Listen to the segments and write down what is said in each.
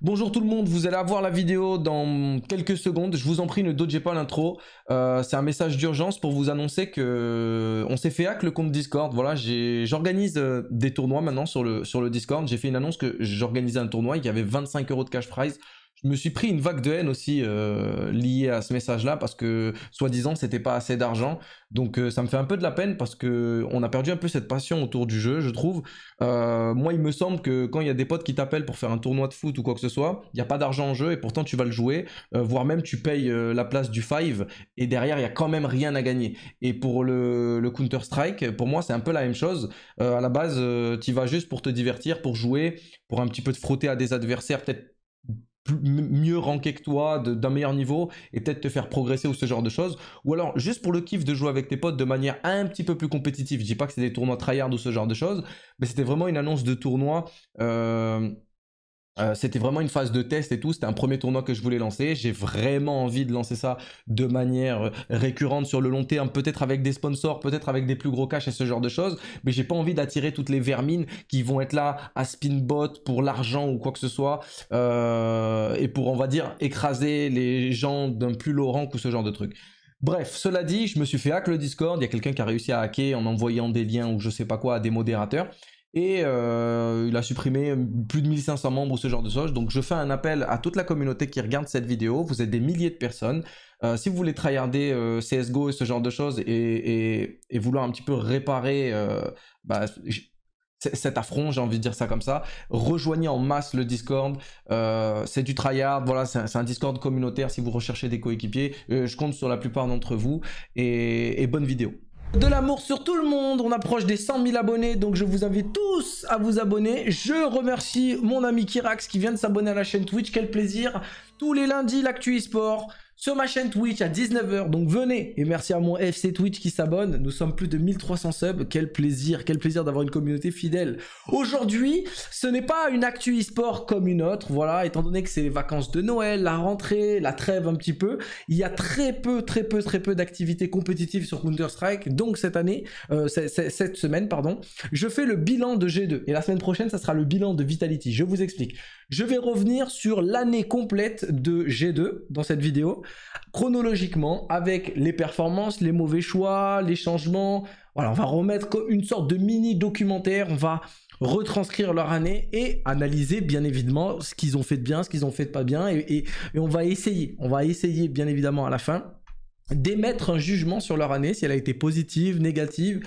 Bonjour tout le monde, vous allez avoir la vidéo dans quelques secondes. Je vous en prie, ne dodgez pas l'intro. Euh, c'est un message d'urgence pour vous annoncer que euh, on s'est fait hack le compte Discord. Voilà, j'organise euh, des tournois maintenant sur le, sur le Discord. J'ai fait une annonce que j'organisais un tournoi qui y avait 25 euros de cash prize je me suis pris une vague de haine aussi euh, liée à ce message-là parce que soi-disant c'était pas assez d'argent. Donc euh, ça me fait un peu de la peine parce que on a perdu un peu cette passion autour du jeu, je trouve. Euh, moi, il me semble que quand il y a des potes qui t'appellent pour faire un tournoi de foot ou quoi que ce soit, il n'y a pas d'argent en jeu et pourtant tu vas le jouer, voire même tu payes la place du five et derrière il y a quand même rien à gagner. Et pour le, Counter Strike, pour moi c'est un peu la même chose. à la base, tu vas juste pour te divertir, pour jouer, pour un petit peu te frotter à des adversaires peut-être mieux ranké que toi, d'un meilleur niveau, et peut-être te faire progresser ou ce genre de choses. Ou alors juste pour le kiff de jouer avec tes potes de manière un petit peu plus compétitive. Je dis pas que c'est des tournois tryhard ou ce genre de choses, mais c'était vraiment une annonce de tournoi. Euh, euh, c'était vraiment une phase de test et tout, c'était un premier tournoi que je voulais lancer, j'ai vraiment envie de lancer ça de manière euh, récurrente sur le long terme, peut-être avec des sponsors, peut-être avec des plus gros cash et ce genre de choses, mais j'ai pas envie d'attirer toutes les vermines qui vont être là à spinbot pour l'argent ou quoi que ce soit, euh, et pour on va dire écraser les gens d'un plus low rank ou ce genre de truc. Bref, cela dit, je me suis fait hacker le Discord, il y a quelqu'un qui a réussi à hacker en envoyant des liens ou je sais pas quoi à des modérateurs. Et euh, il a supprimé plus de 1500 membres ou ce genre de choses. Donc je fais un appel à toute la communauté qui regarde cette vidéo. Vous êtes des milliers de personnes. Euh, si vous voulez tryharder euh, CSGO et ce genre de choses et, vouloir un petit peu réparer bah, cet affront, j'ai envie de dire ça comme ça. Rejoignez en masse le Discord. c'est du tryhard, voilà, c'est un, Discord communautaire si vous recherchez des coéquipiers. je compte sur la plupart d'entre vous et bonne vidéo de l'amour sur tout le monde. On approche des 100 000 abonnés, donc je vous invite tous à vous abonner. Je remercie mon ami Kirax qui vient de s'abonner à la chaîne Twitch, quel plaisir. Tous les lundis, l'actu e-sport sur ma chaîne Twitch à 19h. Donc venez et merci à mon FC Twitch qui s'abonne. Nous sommes plus de 1300 subs. Quel plaisir, quel plaisir d'avoir une communauté fidèle. Aujourd'hui, ce n'est pas une actu e-sport comme une autre. Voilà, étant donné que c'est les vacances de Noël, la rentrée, la trêve un petit peu, il y a très peu, très peu, très peu d'activités compétitives sur Counter-Strike. Donc cette année, euh, cette semaine, pardon, je fais le bilan de G2. Et la semaine prochaine, ça sera le bilan de Vitality. Je vous explique. Je vais revenir sur l'année complète de G2 dans cette vidéo, chronologiquement, avec les performances, les mauvais choix, les changements. Voilà, on va remettre une sorte de mini documentaire, on va retranscrire leur année et analyser bien évidemment ce qu'ils ont fait de bien, ce qu'ils ont fait de pas bien et, et on va essayer, on va essayer bien évidemment à la fin d'émettre un jugement sur leur année, si elle a été positive, négative,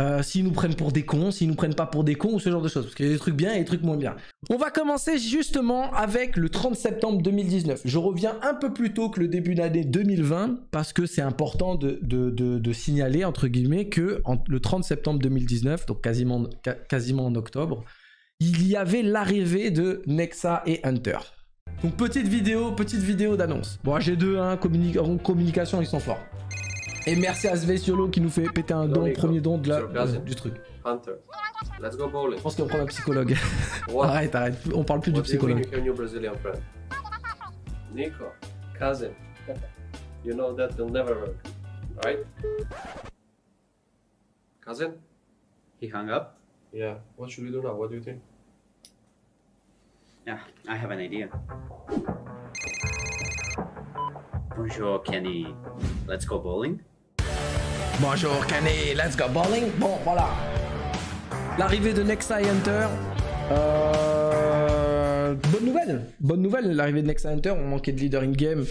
euh, s'ils nous prennent pour des cons, s'ils nous prennent pas pour des cons ou ce genre de choses. Parce qu'il y a des trucs bien et des trucs moins bien. On va commencer justement avec le 30 septembre 2019. Je reviens un peu plus tôt que le début d'année 2020 parce que c'est important de, signaler entre guillemets que le 30 septembre 2019, donc quasiment, quasiment en octobre, il y avait l'arrivée de Nexa et Hunter. Donc petite vidéo, petite vidéo d'annonce. Bon, j'ai deux hein, communication, ils sont forts. Et merci à Svesiolo qui nous fait péter un don, premier don de la, du truc. Hunter. Let's go bowling. Je pense qu'on prend un psychologue. arrête, arrête, on parle plus du psychologue. Brazilian friend? Nico, cousin, you know that will never work, right? Cousin? He hung up? Yeah, what should we do now? What do you think? Yeah, I have an idea. Bonjour, Kenny. Let's go bowling? Bonjour Kenny, let's go bowling. Bon, voilà. L'arrivée de Nexai Hunter. Euh, bonne nouvelle. Bonne nouvelle, l'arrivée de Next Hunter. On manquait de leader in-game.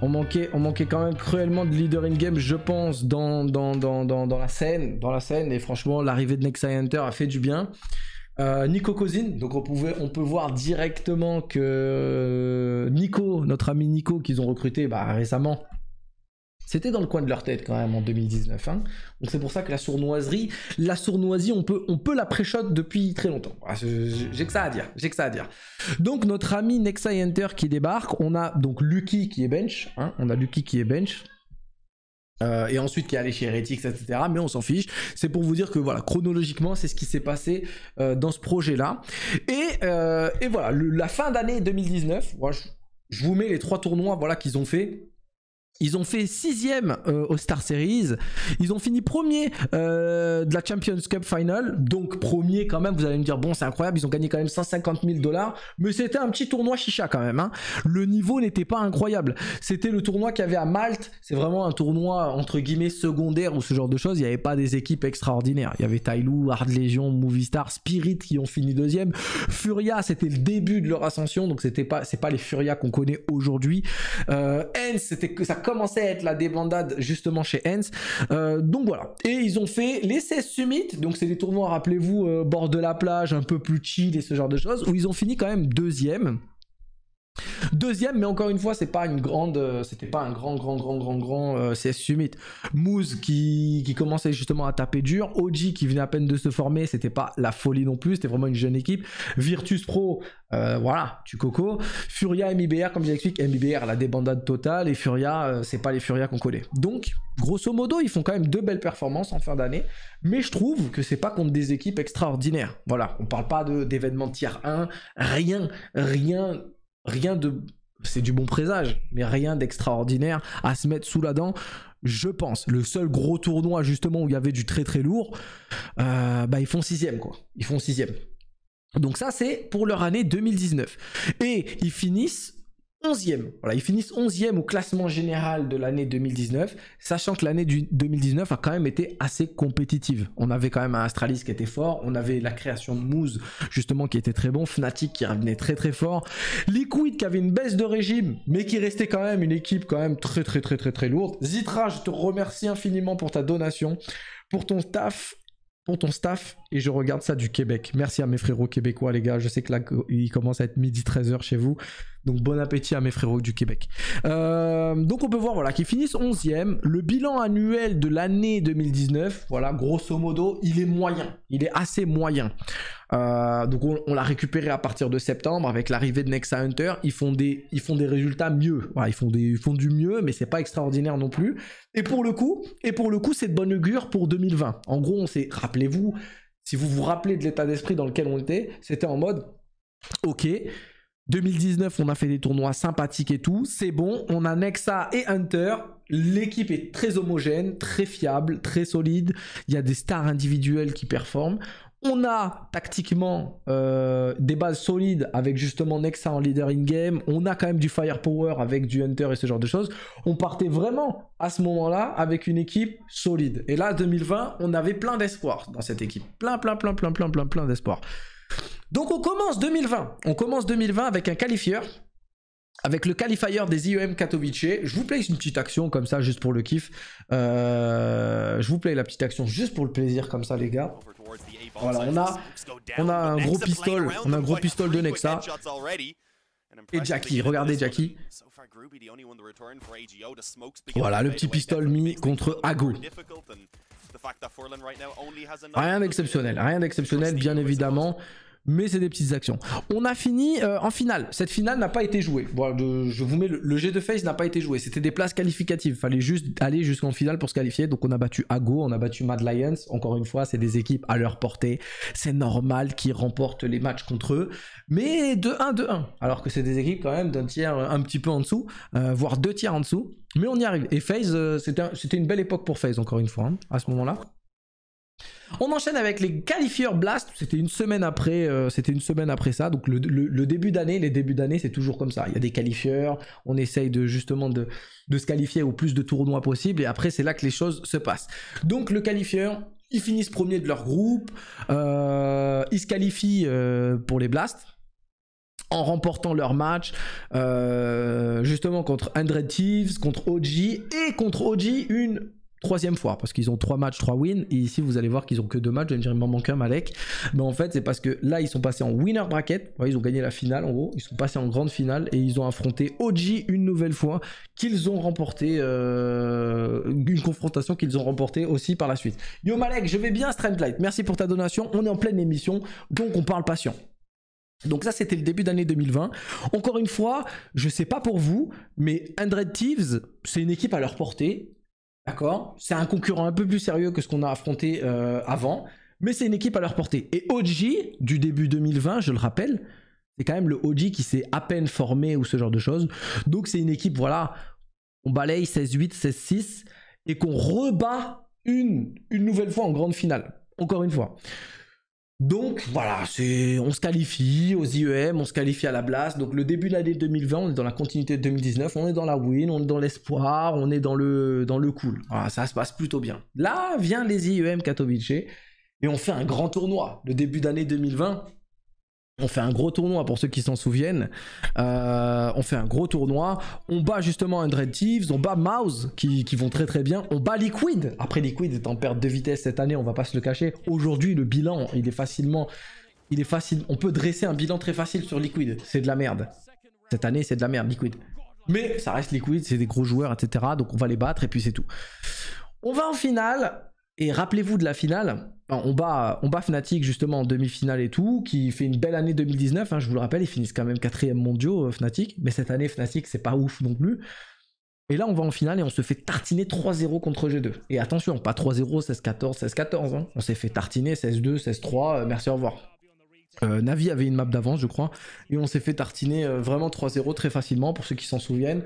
On manquait, on manquait quand même cruellement de leader in-game, je pense, dans, dans, la scène. Dans la scène. Et franchement, l'arrivée de Nexai Hunter a fait du bien. Euh, Nico Cousine, donc on, pouvait, on, peut voir directement que euh, Nico, notre ami Nico qu'ils ont recruté bah, récemment, c'était dans le coin de leur tête quand même en 2019. Hein. Donc c'est pour ça que la sournoiserie, la sournoisie, on peut, on peut la préchote depuis très longtemps. Ah, j'ai que ça à dire, j'ai que ça à dire. Donc notre ami NexiHunter Enter qui débarque, on a donc Lucky qui est bench, hein. on a Lucky qui est bench. Euh, et ensuite qui est allé chez Heretics, etc. Mais on s'en fiche. C'est pour vous dire que voilà, chronologiquement, c'est ce qui s'est passé euh, dans ce projet-là. Et, euh, voilà, la fin d'année 2019, je, je vous mets les trois tournois voilà, qu'ils ont fait ils ont fait sixième euh, au Star Series. Ils ont fini premier euh, de la Champions Cup Final. Donc premier quand même. Vous allez me dire, bon, c'est incroyable. Ils ont gagné quand même 150 000 dollars. Mais c'était un petit tournoi chicha quand même. Hein. Le niveau n'était pas incroyable. C'était le tournoi qu'il y avait à Malte. C'est vraiment un tournoi entre guillemets secondaire ou ce genre de choses. Il n'y avait pas des équipes extraordinaires. Il y avait Tailou, Hard Legion, Movistar, Spirit qui ont fini deuxième. Furia, c'était le début de leur ascension. Donc c'était pas, c'est pas les Furia qu'on connaît aujourd'hui. Euh, N, c'était que ça commencé à être la débandade justement chez Hens. Euh, donc voilà. Et ils ont fait les 16 summits, donc c'est des tournois, rappelez-vous, euh, bord de la plage, un peu plus chill et ce genre de choses, où ils ont fini quand même deuxième. Deuxième, mais encore une fois, c'est pas une grande, euh, c'était pas un grand, grand, grand, grand, grand euh, CS Summit. Moose qui, commençait justement à taper dur, OG qui venait à peine de se former, c'était pas la folie non plus, c'était vraiment une jeune équipe. Virtus Pro, euh, voilà, tu coco. Furia, MIBR, comme j'explique, MIBR, la débandade totale, et Furia, c'est pas les Furia qu'on connaît. Donc, grosso modo, ils font quand même deux belles performances en fin d'année, mais je trouve que c'est pas contre des équipes extraordinaires. Voilà, on parle pas d'événements tiers 1, rien, rien rien de. C'est du bon présage, mais rien d'extraordinaire à se mettre sous la dent, je pense. Le seul gros tournoi, justement, où il y avait du très très lourd, euh, bah, ils font sixième, quoi. Ils font sixième. Donc ça, c'est pour leur année 2019. Et ils finissent 11e. Voilà, ils finissent 11e au classement général de l'année 2019, sachant que l'année 2019 a quand même été assez compétitive. On avait quand même un Astralis qui était fort, on avait la création de Moose justement qui était très bon, Fnatic qui revenait très très fort, Liquid qui avait une baisse de régime mais qui restait quand même une équipe quand même très très très très très lourde. Zitra, je te remercie infiniment pour ta donation, pour ton taf pour ton staff et je regarde ça du Québec. Merci à mes frérots québécois les gars, je sais que là il commence à être midi 13h chez vous. Donc bon appétit à mes frérots du Québec. Euh, donc on peut voir voilà qu'ils finissent 11e. Le bilan annuel de l'année 2019, voilà, grosso modo, il est moyen. Il est assez moyen. Euh, donc on, l'a récupéré à partir de septembre avec l'arrivée de Nexa Hunter. Ils font des, ils font des résultats mieux. ils, font des, du mieux, mais c'est pas extraordinaire non plus. Et pour le coup, et pour le coup, c'est de bonne augure pour 2020. En gros, on s'est, rappelez-vous, si vous vous rappelez de l'état d'esprit dans lequel on était, c'était en mode, ok, 2019, on a fait des tournois sympathiques et tout. C'est bon, on a Nexa et Hunter. L'équipe est très homogène, très fiable, très solide. Il y a des stars individuelles qui performent. On a tactiquement euh, des bases solides avec justement Nexa en leader in-game. On a quand même du firepower avec du Hunter et ce genre de choses. On partait vraiment à ce moment-là avec une équipe solide. Et là, 2020, on avait plein d'espoir dans cette équipe. Plein, plein, plein, plein, plein, plein, plein d'espoir. Donc on commence 2020. On commence 2020 avec un qualifieur. Avec le qualifier des IEM Katowice, je vous place une petite action comme ça, juste pour le kiff. Euh, je vous play la petite action juste pour le plaisir, comme ça, les gars. Voilà, on a, on a un gros pistol, on a un gros pistol de Nexa. Et Jackie, regardez Jackie. Voilà, le petit pistol mis contre Ago. Rien d'exceptionnel, rien d'exceptionnel, bien évidemment mais c'est des petites actions. On a fini euh, en finale. Cette finale n'a pas été jouée. je, vous mets le, jet de face n'a pas été joué. C'était des places qualificatives. Fallait juste aller jusqu'en finale pour se qualifier. Donc on a battu Ago, on a battu Mad Lions. Encore une fois, c'est des équipes à leur portée. C'est normal qu'ils remportent les matchs contre eux, mais de 1 2 1. Alors que c'est des équipes quand même d'un tiers euh, un petit peu en dessous, euh, voire deux tiers en dessous. Mais on y arrive. Et FaZe, c'était une belle époque pour FaZe, encore une fois, hein, à ce moment-là. On enchaîne avec les qualifieurs Blast. C'était une semaine après, euh, c'était une semaine après ça. Donc le, début d'année, les débuts d'année, c'est toujours comme ça. Il y a des qualifieurs. On essaye de justement de, se qualifier au plus de tournois possible. Et après, c'est là que les choses se passent. Donc le qualifieur, ils finissent premier de leur groupe. Euh, ils se qualifient euh, pour les Blast, en remportant leur match justement contre Andred Thieves, contre OG et contre OG une troisième fois parce qu'ils ont trois matchs, trois wins. Et ici, vous allez voir qu'ils ont que deux matchs. Je il manqué un, Malek. Mais en fait, c'est parce que là, ils sont passés en winner bracket. ils ont gagné la finale, en gros. Ils sont passés en grande finale et ils ont affronté OG une nouvelle fois, qu'ils ont remporté euh, une confrontation qu'ils ont remportée aussi par la suite. Yo Malek, je vais bien, Strandlight. Merci pour ta donation. On est en pleine émission, donc on parle patient. Donc ça, c'était le début d'année 2020. Encore une fois, je sais pas pour vous, mais Andred Thieves, c'est une équipe à leur portée D'accord C'est un concurrent un peu plus sérieux que ce qu'on a affronté euh, avant, mais c'est une équipe à leur portée. Et OG, du début 2020, je le rappelle, c'est quand même le OG qui s'est à peine formé ou ce genre de choses. Donc c'est une équipe, voilà, on balaye 16-8, 16-6 et qu'on rebat une, une nouvelle fois en grande finale. Encore une fois. Donc voilà, on se qualifie aux IEM, on se qualifie à la Blast. Donc le début de l'année 2020, on est dans la continuité de 2019, on est dans la win, on est dans l'espoir, on est dans le dans le cool. ça se passe plutôt bien. Là vient les IEM Katowice et on fait un grand tournoi. Le début d'année 2020, on fait un gros tournoi pour ceux qui s'en souviennent. Euh, on fait un gros tournoi. On bat justement Andretti, Thieves, on bat Mouse qui, vont très très bien. On bat Liquid. Après Liquid est en perte de vitesse cette année, on va pas se le cacher. Aujourd'hui le bilan il est facilement, il est facile. On peut dresser un bilan très facile sur Liquid. C'est de la merde. Cette année c'est de la merde Liquid. Mais ça reste Liquid, c'est des gros joueurs etc. Donc on va les battre et puis c'est tout. On va en finale et rappelez-vous de la finale, on bat, on bat Fnatic justement en demi-finale et tout, qui fait une belle année 2019, hein, je vous le rappelle, ils finissent quand même quatrième mondiaux euh, Fnatic, mais cette année Fnatic c'est pas ouf non plus. Et là on va en finale et on se fait tartiner 3-0 contre G2. Et attention, pas 3-0, 16-14, 16-14, on s'est fait tartiner 16-2, 16-3, euh, merci au revoir. Euh, Navi avait une map d'avance je crois, et on s'est fait tartiner vraiment 3-0 très facilement pour ceux qui s'en souviennent.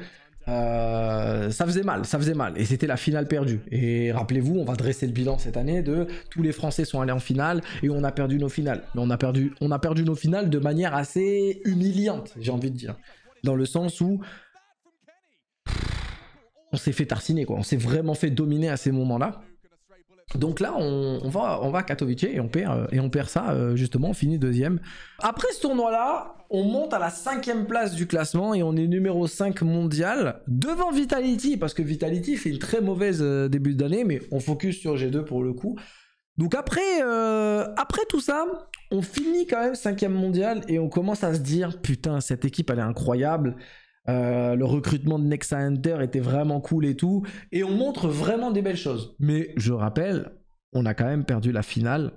Euh, ça faisait mal, ça faisait mal. Et c'était la finale perdue. Et rappelez-vous, on va dresser le bilan cette année de tous les Français sont allés en finale et on a perdu nos finales. Mais on a perdu, on a perdu nos finales de manière assez humiliante, j'ai envie de dire. Dans le sens où on s'est fait tartiner, quoi. On s'est vraiment fait dominer à ces moments-là. Donc là, on, va, on va à Katowice et on perd, euh, et on perd ça, euh, justement, on finit deuxième. Après ce tournoi-là, on monte à la cinquième place du classement et on est numéro 5 mondial devant Vitality, parce que Vitality fait une très mauvaise euh, début d'année, mais on focus sur G2 pour le coup. Donc après, après tout ça, on finit quand même cinquième mondial et on commence à se dire, putain, cette équipe, elle est incroyable. Euh, le recrutement de Nexa Hunter était vraiment cool et tout. Et on montre vraiment des belles choses. Mais je rappelle, on a quand même perdu la finale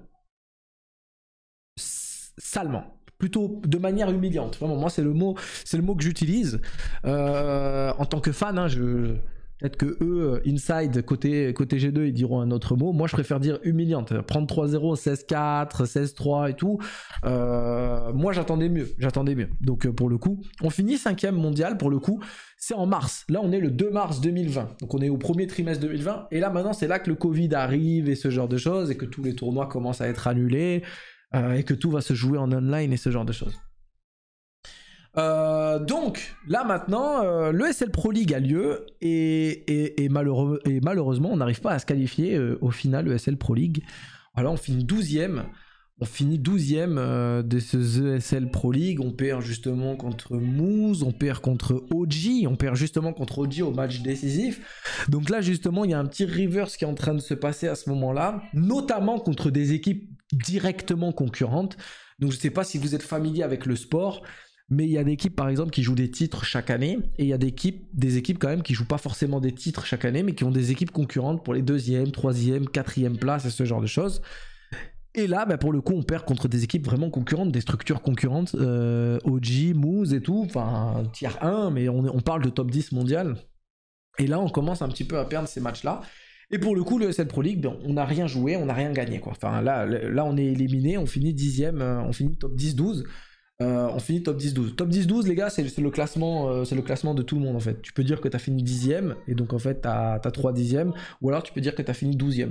salement. Plutôt de manière humiliante. Vraiment, moi, c'est le mot, c'est le mot que j'utilise. Euh, en tant que fan, hein, je, Peut-être que eux, euh, inside, côté, côté G2, ils diront un autre mot. Moi, je préfère dire humiliante. Prendre 3-0, 16-4, 16-3 et tout. Euh, moi, j'attendais mieux. J'attendais mieux. Donc, euh, pour le coup, on finit cinquième mondial. Pour le coup, c'est en mars. Là, on est le 2 mars 2020. Donc, on est au premier trimestre 2020. Et là, maintenant, c'est là que le Covid arrive et ce genre de choses. Et que tous les tournois commencent à être annulés. et que tout va se jouer en online et ce genre de choses. Euh, donc là maintenant, euh, l'ESL Pro League a lieu et, et, malheureusement on n'arrive pas à se qualifier euh, au final le Pro League. Voilà, on finit 12 On finit 12ème de ce ESL Pro League. On perd justement contre Moose, on perd contre OG, on perd justement contre OG au match décisif. Donc là, justement, il y a un petit reverse qui est en train de se passer à ce moment-là, notamment contre des équipes directement concurrentes. Donc je ne sais pas si vous êtes familier avec le sport, mais il y a des équipes, par exemple, qui jouent des titres chaque année. Et il y a des équipes, des équipes quand même qui jouent pas forcément des titres chaque année, mais qui ont des équipes concurrentes pour les deuxième, 4 quatrième places et ce genre de choses. Et là, bah, pour le coup, on perd contre des équipes vraiment concurrentes, des structures concurrentes, euh, OG, Moose et tout, enfin, tier 1, mais on, parle de top 10 mondial. Et là, on commence un petit peu à perdre ces matchs-là. Et pour le coup, le SL Pro League, ben, on n'a rien joué, on n'a rien gagné. Quoi. Enfin, là, là, on est éliminé, on finit 10 euh, on finit top 10-12. Euh, on finit top 10-12. Top 10-12, les gars, c'est le, classement, euh, le classement de tout le monde en fait. Tu peux dire que tu as fini 10ème et donc en fait tu as, as 3 dixièmes, ou alors tu peux dire que tu as fini 12 e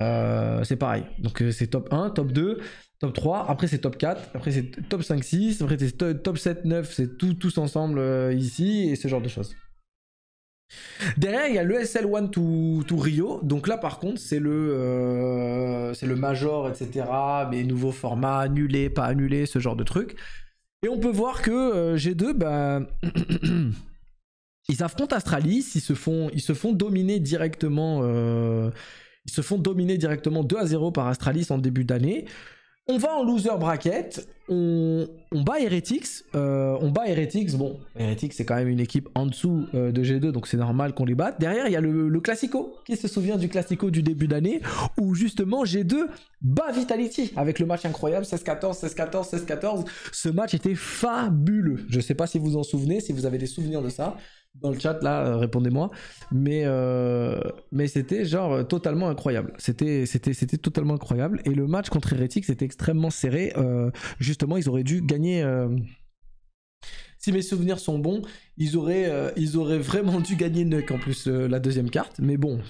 euh, c'est pareil. Donc c'est top 1, top 2, top 3, après c'est top 4, après c'est top 5-6, après c'est top 7-9, c'est tout, tous ensemble ici et ce genre de choses. Derrière, il y a l'ESL One 1 to, Rio. Donc là, par contre, c'est le, le major, etc. Mais nouveaux format Annulé, pas annulé, ce genre de trucs et on peut voir que euh, G2, bah, ils affrontent Astralis, ils se font, ils se font dominer directement. Euh, ils se font dominer directement 2 à 0 par Astralis en début d'année. On va en loser bracket, on, bat Heretics, euh, on bat Heretics, bon, Heretics c'est quand même une équipe en dessous euh, de G2, donc c'est normal qu'on les batte. Derrière, il y a le, Classico, qui se souvient du Classico du début d'année, où justement G2 bat Vitality, avec le match incroyable 16-14, 16-14, 16-14. Ce match était fabuleux, je ne sais pas si vous en souvenez, si vous avez des souvenirs de ça, dans le chat là, euh, répondez-moi. Mais, euh, mais c'était genre totalement incroyable. C'était, c'était, c'était totalement incroyable. Et le match contre Heretics c'était extrêmement serré. Euh, justement, ils auraient dû gagner. si mes souvenirs sont bons, ils auraient, ils auraient vraiment dû gagner Nuck en plus la deuxième carte. Mais bon,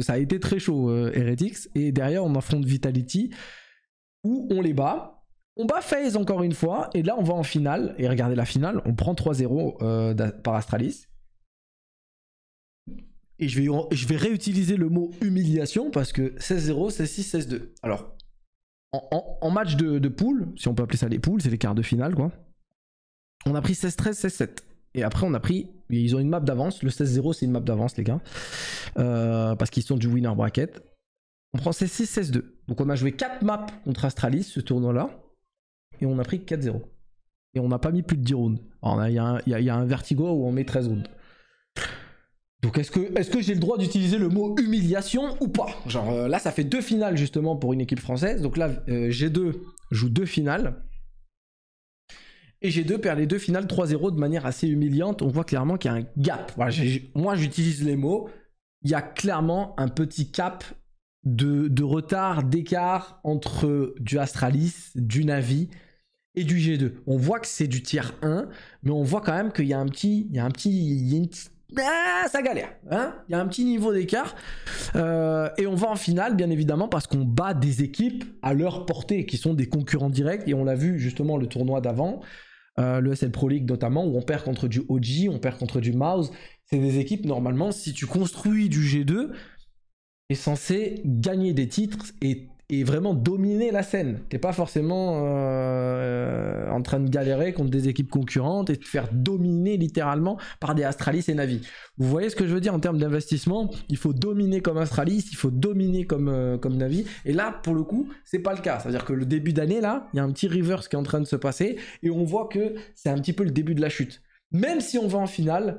ça a été très chaud, Heretics. Et derrière, on affronte Vitality, où on les bat. On bat FaZe encore une fois, et là on va en finale, et regardez la finale, on prend 3-0 par Astralis et je vais, réutiliser le mot humiliation parce que 16-0, 16-6, 16-2. Alors, en, match de, de poule, si on peut appeler ça les poules, c'est les quarts de finale, quoi. On a pris 16-13, 16-7. Et après, on a pris. Ils ont une map d'avance. Le 16-0, c'est une map d'avance, les gars. Euh, parce qu'ils sont du winner bracket. On prend 16-6, 16-2. Donc, on a joué 4 maps contre Astralis, ce tournoi-là. Et on a pris 4-0. Et on n'a pas mis plus de 10 rounds. Alors, il y, y, a un vertigo où on met 13 rounds. Donc est-ce que, est que j'ai le droit d'utiliser le mot humiliation ou pas Genre euh, là ça fait deux finales justement pour une équipe française. Donc là euh, G2 joue deux finales. Et G2 perd les deux finales 3-0 de manière assez humiliante. On voit clairement qu'il y a un gap. moi j'utilise les mots. Il y a clairement un petit cap de, retard, d'écart entre du Astralis, du Navi et du G2. On voit que c'est du tiers 1, mais on voit quand même qu'il y a un petit, il a un petit, ah, ça galère. Hein. Il y a un petit niveau d'écart. Euh, et on va en finale, bien évidemment, parce qu'on bat des équipes à leur portée, qui sont des concurrents directs. Et on l'a vu justement le tournoi d'avant, euh, le SL Pro League notamment, où on perd contre du OG, on perd contre du Mouse. C'est des équipes, normalement, si tu construis du G2, est censé gagner des titres et et vraiment dominer la scène. T'es pas forcément euh, en train de galérer contre des équipes concurrentes et te faire dominer littéralement par des Astralis et Navi. Vous voyez ce que je veux dire en termes d'investissement Il faut dominer comme Astralis, il faut dominer euh, comme, Navi. Et là, pour le coup, c'est pas le cas. C'est-à-dire que le début d'année, là, il y a un petit reverse qui est en train de se passer et on voit que c'est un petit peu le début de la chute. Même si on va en finale,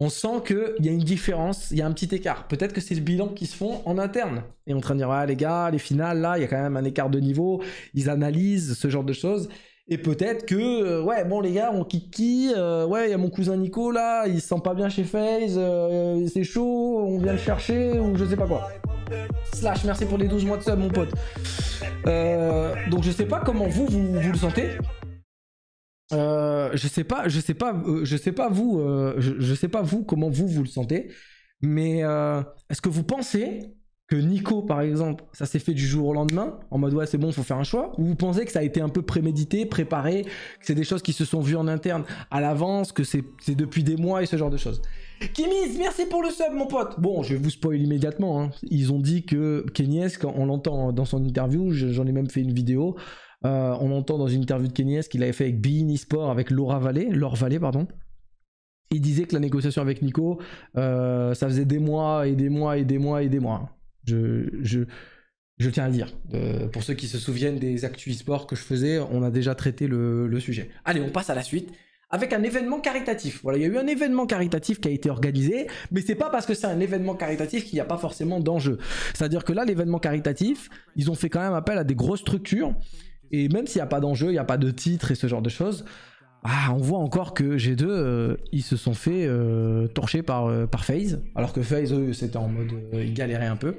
on sent qu'il y a une différence, il y a un petit écart. Peut-être que c'est le bilan qui se font en interne. Et on est en train de dire, ah, les gars, les finales, là, il y a quand même un écart de niveau. Ils analysent ce genre de choses. Et peut-être que, euh, ouais, bon, les gars, on kiki. qui euh, Ouais, il y a mon cousin Nico, là, il se sent pas bien chez FaZe. Euh, c'est chaud, on vient le chercher, ou je sais pas quoi. Slash, merci pour les 12 mois de sub, mon pote. donc, je sais pas comment vous, vous, vous le sentez. Euh, je sais pas, je sais pas, euh, je sais pas vous, euh, je, sais pas vous comment vous vous le sentez, mais est-ce que vous pensez que Nico par exemple, ça s'est fait du jour au lendemain en mode ouais c'est bon, faut faire un choix, ou vous pensez que ça a été un peu prémédité, préparé, que c'est des choses qui se sont vues en interne à l'avance, que c'est depuis des mois et ce genre de choses. Kimis, merci pour le sub mon pote. Bon, je vais vous spoil immédiatement. Hein. Ils ont dit que Kenyes, quand on l'entend dans son interview, j'en ai même fait une vidéo. Euh, on entend dans une interview de S qu'il avait fait avec Bein Sport, avec Laura Vallée, Laure Vallée, pardon. Il disait que la négociation avec Nico, euh, ça faisait des mois et des mois et des mois et des mois. Je, tiens à le dire. Euh, pour ceux qui se souviennent des actus e que je faisais, on a déjà traité le, sujet. Allez, on passe à la suite avec un événement caritatif. Voilà, il y a eu un événement caritatif qui a été organisé, mais c'est pas parce que c'est un événement caritatif qu'il n'y a pas forcément d'enjeu. C'est-à-dire que là, l'événement caritatif, ils ont fait quand même appel à des grosses structures et même s'il n'y a pas d'enjeu, il n'y a pas de titre et ce genre de choses, ah, on voit encore que G2, euh, ils se sont fait euh, torcher par, euh, par FaZe, alors que FaZe, eux, c'était en mode, ils galéraient un peu.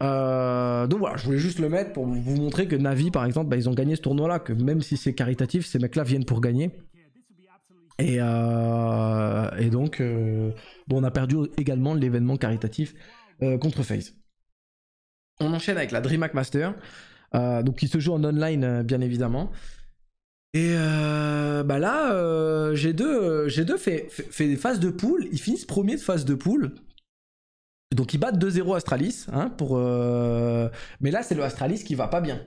donc voilà, je voulais juste le mettre pour vous montrer que Navi, par exemple, bah, ils ont gagné ce tournoi-là, que même si c'est caritatif, ces mecs-là viennent pour gagner. Et, donc, bon, on a perdu également l'événement caritatif contre FaZe. On enchaîne avec la DreamHack Master. Euh, donc qui se joue en online, euh, bien évidemment. Et euh, bah là, G2, G2 fait, fait, des phases de poule. Ils finissent premier de phase de poule. Donc ils battent 2-0 Astralis. Hein, pour, Mais là, c'est le Astralis qui va pas bien.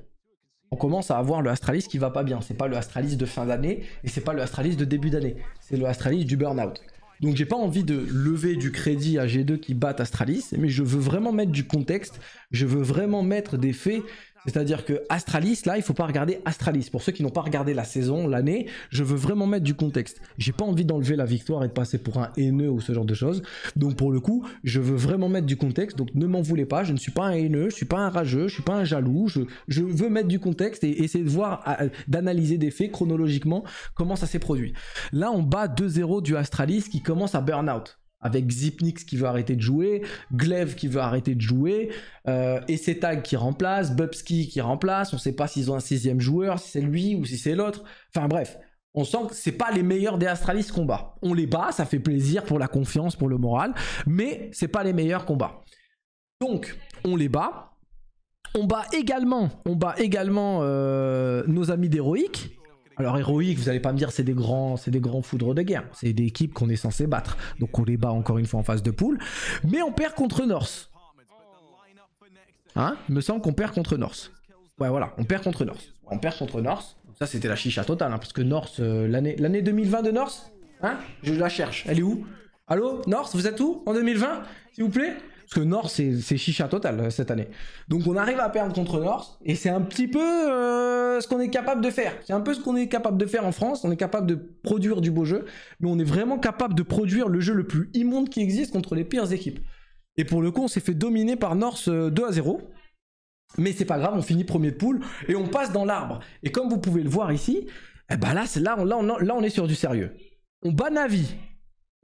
On commence à avoir le Astralis qui va pas bien. C'est pas le Astralis de fin d'année et c'est pas le Astralis de début d'année. C'est le Astralis du burn-out. Donc j'ai pas envie de lever du crédit à G2 qui bat Astralis, mais je veux vraiment mettre du contexte, je veux vraiment mettre des faits, c'est-à-dire que Astralis, là, il faut pas regarder Astralis. Pour ceux qui n'ont pas regardé la saison, l'année, je veux vraiment mettre du contexte. J'ai pas envie d'enlever la victoire et de passer pour un haineux ou ce genre de choses. Donc pour le coup, je veux vraiment mettre du contexte. Donc ne m'en voulez pas. Je ne suis pas un haineux, je suis pas un rageux, je suis pas un jaloux. Je, je veux mettre du contexte et essayer de voir, d'analyser des faits chronologiquement comment ça s'est produit. Là, on bat 2-0 du Astralis qui commence à burn out avec Zipnix qui veut arrêter de jouer, Glaive qui veut arrêter de jouer, euh, et qui remplace, Bubski qui remplace, on ne sait pas s'ils ont un sixième joueur, si c'est lui ou si c'est l'autre. Enfin bref, on sent que c'est pas les meilleurs des Astralis combat. On les bat, ça fait plaisir pour la confiance, pour le moral, mais c'est pas les meilleurs combats. Donc, on les bat. On bat également, on bat également euh, nos amis d'Héroïque alors héroïque, vous allez pas me dire c'est des grands, c'est des grands foudres de guerre. C'est des équipes qu'on est censé battre. Donc on les bat encore une fois en phase de poule, mais on perd contre North. Hein Il me semble qu'on perd contre North. Ouais voilà, on perd contre North. On perd contre North. Ça c'était la chicha totale, hein, parce que North, euh, l'année, l'année 2020 de North, hein Je la cherche. Elle est où Allô North, vous êtes où en 2020 S'il vous plaît parce que North, c'est chicha total euh, cette année. Donc on arrive à perdre contre North, et c'est un petit peu euh, ce qu'on est capable de faire. C'est un peu ce qu'on est capable de faire en France. On est capable de produire du beau jeu, mais on est vraiment capable de produire le jeu le plus immonde qui existe contre les pires équipes. Et pour le coup, on s'est fait dominer par North 2 euh, à 0. Mais c'est pas grave, on finit premier de poule et on passe dans l'arbre. Et comme vous pouvez le voir ici, eh ben là, là, on, là, on est sur du sérieux. On bat Navi,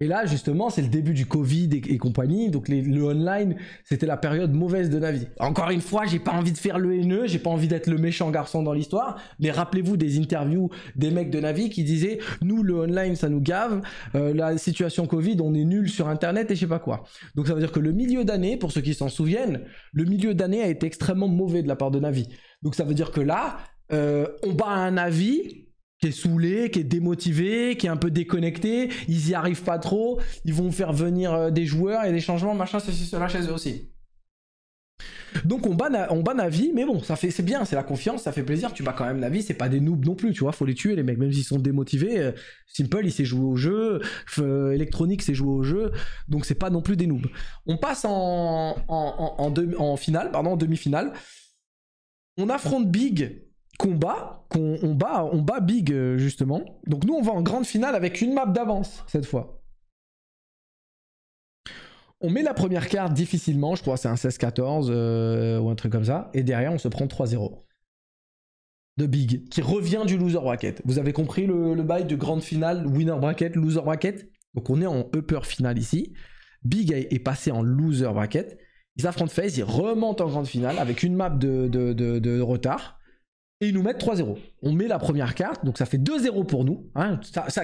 et là, justement, c'est le début du Covid et, compagnie. Donc, le online, c'était la période mauvaise de Navi. Encore une fois, j'ai pas envie de faire le haineux, j'ai pas envie d'être le méchant garçon dans l'histoire. Mais rappelez-vous des interviews des mecs de Navi qui disaient Nous, le online, ça nous gave. Euh, la situation Covid, on est nul sur Internet et je sais pas quoi. Donc, ça veut dire que le milieu d'année, pour ceux qui s'en souviennent, le milieu d'année a été extrêmement mauvais de la part de Navi. Donc, ça veut dire que là, euh, on bat un avis qui est saoulé, qui est démotivé, qui est un peu déconnecté, ils y arrivent pas trop, ils vont faire venir euh, des joueurs et des changements, machin, ceci, cela chez eux aussi. Donc on bat on ban Navi, mais bon, ça fait, c'est bien, c'est la confiance, ça fait plaisir, tu bats quand même Navi, c'est pas des noobs non plus, tu vois, faut les tuer les mecs, même s'ils sont démotivés, euh, Simple il sait jouer au jeu, euh, Electronic sait jouer au jeu, donc c'est pas non plus des noobs. On passe en, en finale, pardon, en demi-finale, on affronte Big, qu'on bat, qu'on on bat, on bat Big euh, justement. Donc nous on va en grande finale avec une map d'avance cette fois. On met la première carte difficilement, je crois c'est un 16-14 euh, ou un truc comme ça, et derrière on se prend 3-0 de Big qui revient du loser bracket. Vous avez compris le, bail de grande finale, winner bracket, loser bracket Donc on est en upper finale ici. Big est passé en loser bracket. Ils affrontent FaZe, ils remonte en grande finale avec une map de retard et ils nous mettent 3-0. On met la première carte, donc ça fait 2-0 pour nous. Hein.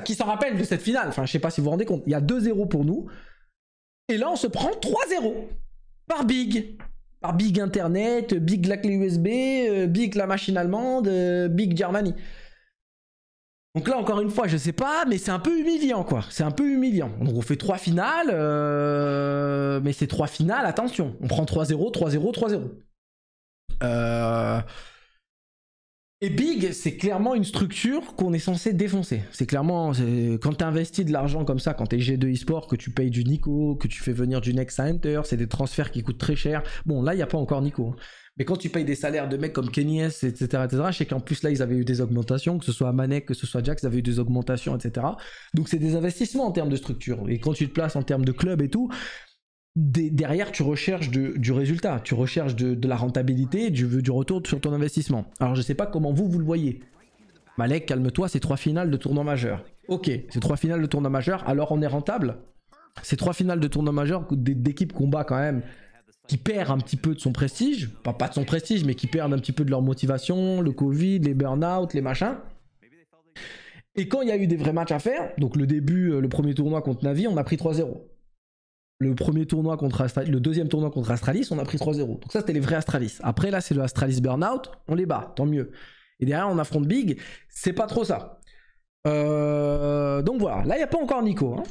qui s'en rappelle de cette finale Enfin, je sais pas si vous vous rendez compte. Il y a 2-0 pour nous. Et là, on se prend 3-0 par Big. Par Big Internet, Big la clé USB, euh, Big la machine allemande, euh, Big Germany. Donc là, encore une fois, je sais pas, mais c'est un peu humiliant, quoi. C'est un peu humiliant. Donc on fait 3 finales, euh, mais c'est trois finales, attention. On prend 3-0, 3-0, 3-0. Euh... Et Big, c'est clairement une structure qu'on est censé défoncer. C'est clairement, quand tu investis de l'argent comme ça, quand tu es G2 eSport, que tu payes du Nico, que tu fais venir du Next Hunter, c'est des transferts qui coûtent très cher. Bon, là, il n'y a pas encore Nico. Hein. Mais quand tu payes des salaires de mecs comme Kenny S, etc., etc., je sais qu'en plus là, ils avaient eu des augmentations, que ce soit Manek, que ce soit Jax, ils avaient eu des augmentations, etc. Donc c'est des investissements en termes de structure. Et quand tu te places en termes de club et tout, derrière, tu recherches du résultat, tu recherches de, la rentabilité, du retour sur ton investissement. Alors je sais pas comment vous, vous le voyez. Malek, calme-toi, c'est trois finales de tournoi majeur. Ok, c'est trois finales de tournoi majeur, alors on est rentable Ces trois finales de tournoi majeur d'équipe combat quand même qui perd un petit peu de son prestige, pas, pas de son prestige, mais qui perdent un petit peu de leur motivation, le Covid, les burn-out, les machins. Et quand il y a eu des vrais matchs à faire, donc le début, euh, le premier tournoi contre Navi, on a pris 3-0 le premier tournoi contre Astralis, le deuxième tournoi contre Astralis, on a pris 3-0. Donc ça, c'était les vrais Astralis. Après, là, c'est le Astralis Burnout, on les bat, tant mieux. Et derrière, on affronte Big, c'est pas trop ça. Euh, donc voilà, là, il n'y a pas encore Nico. Hein.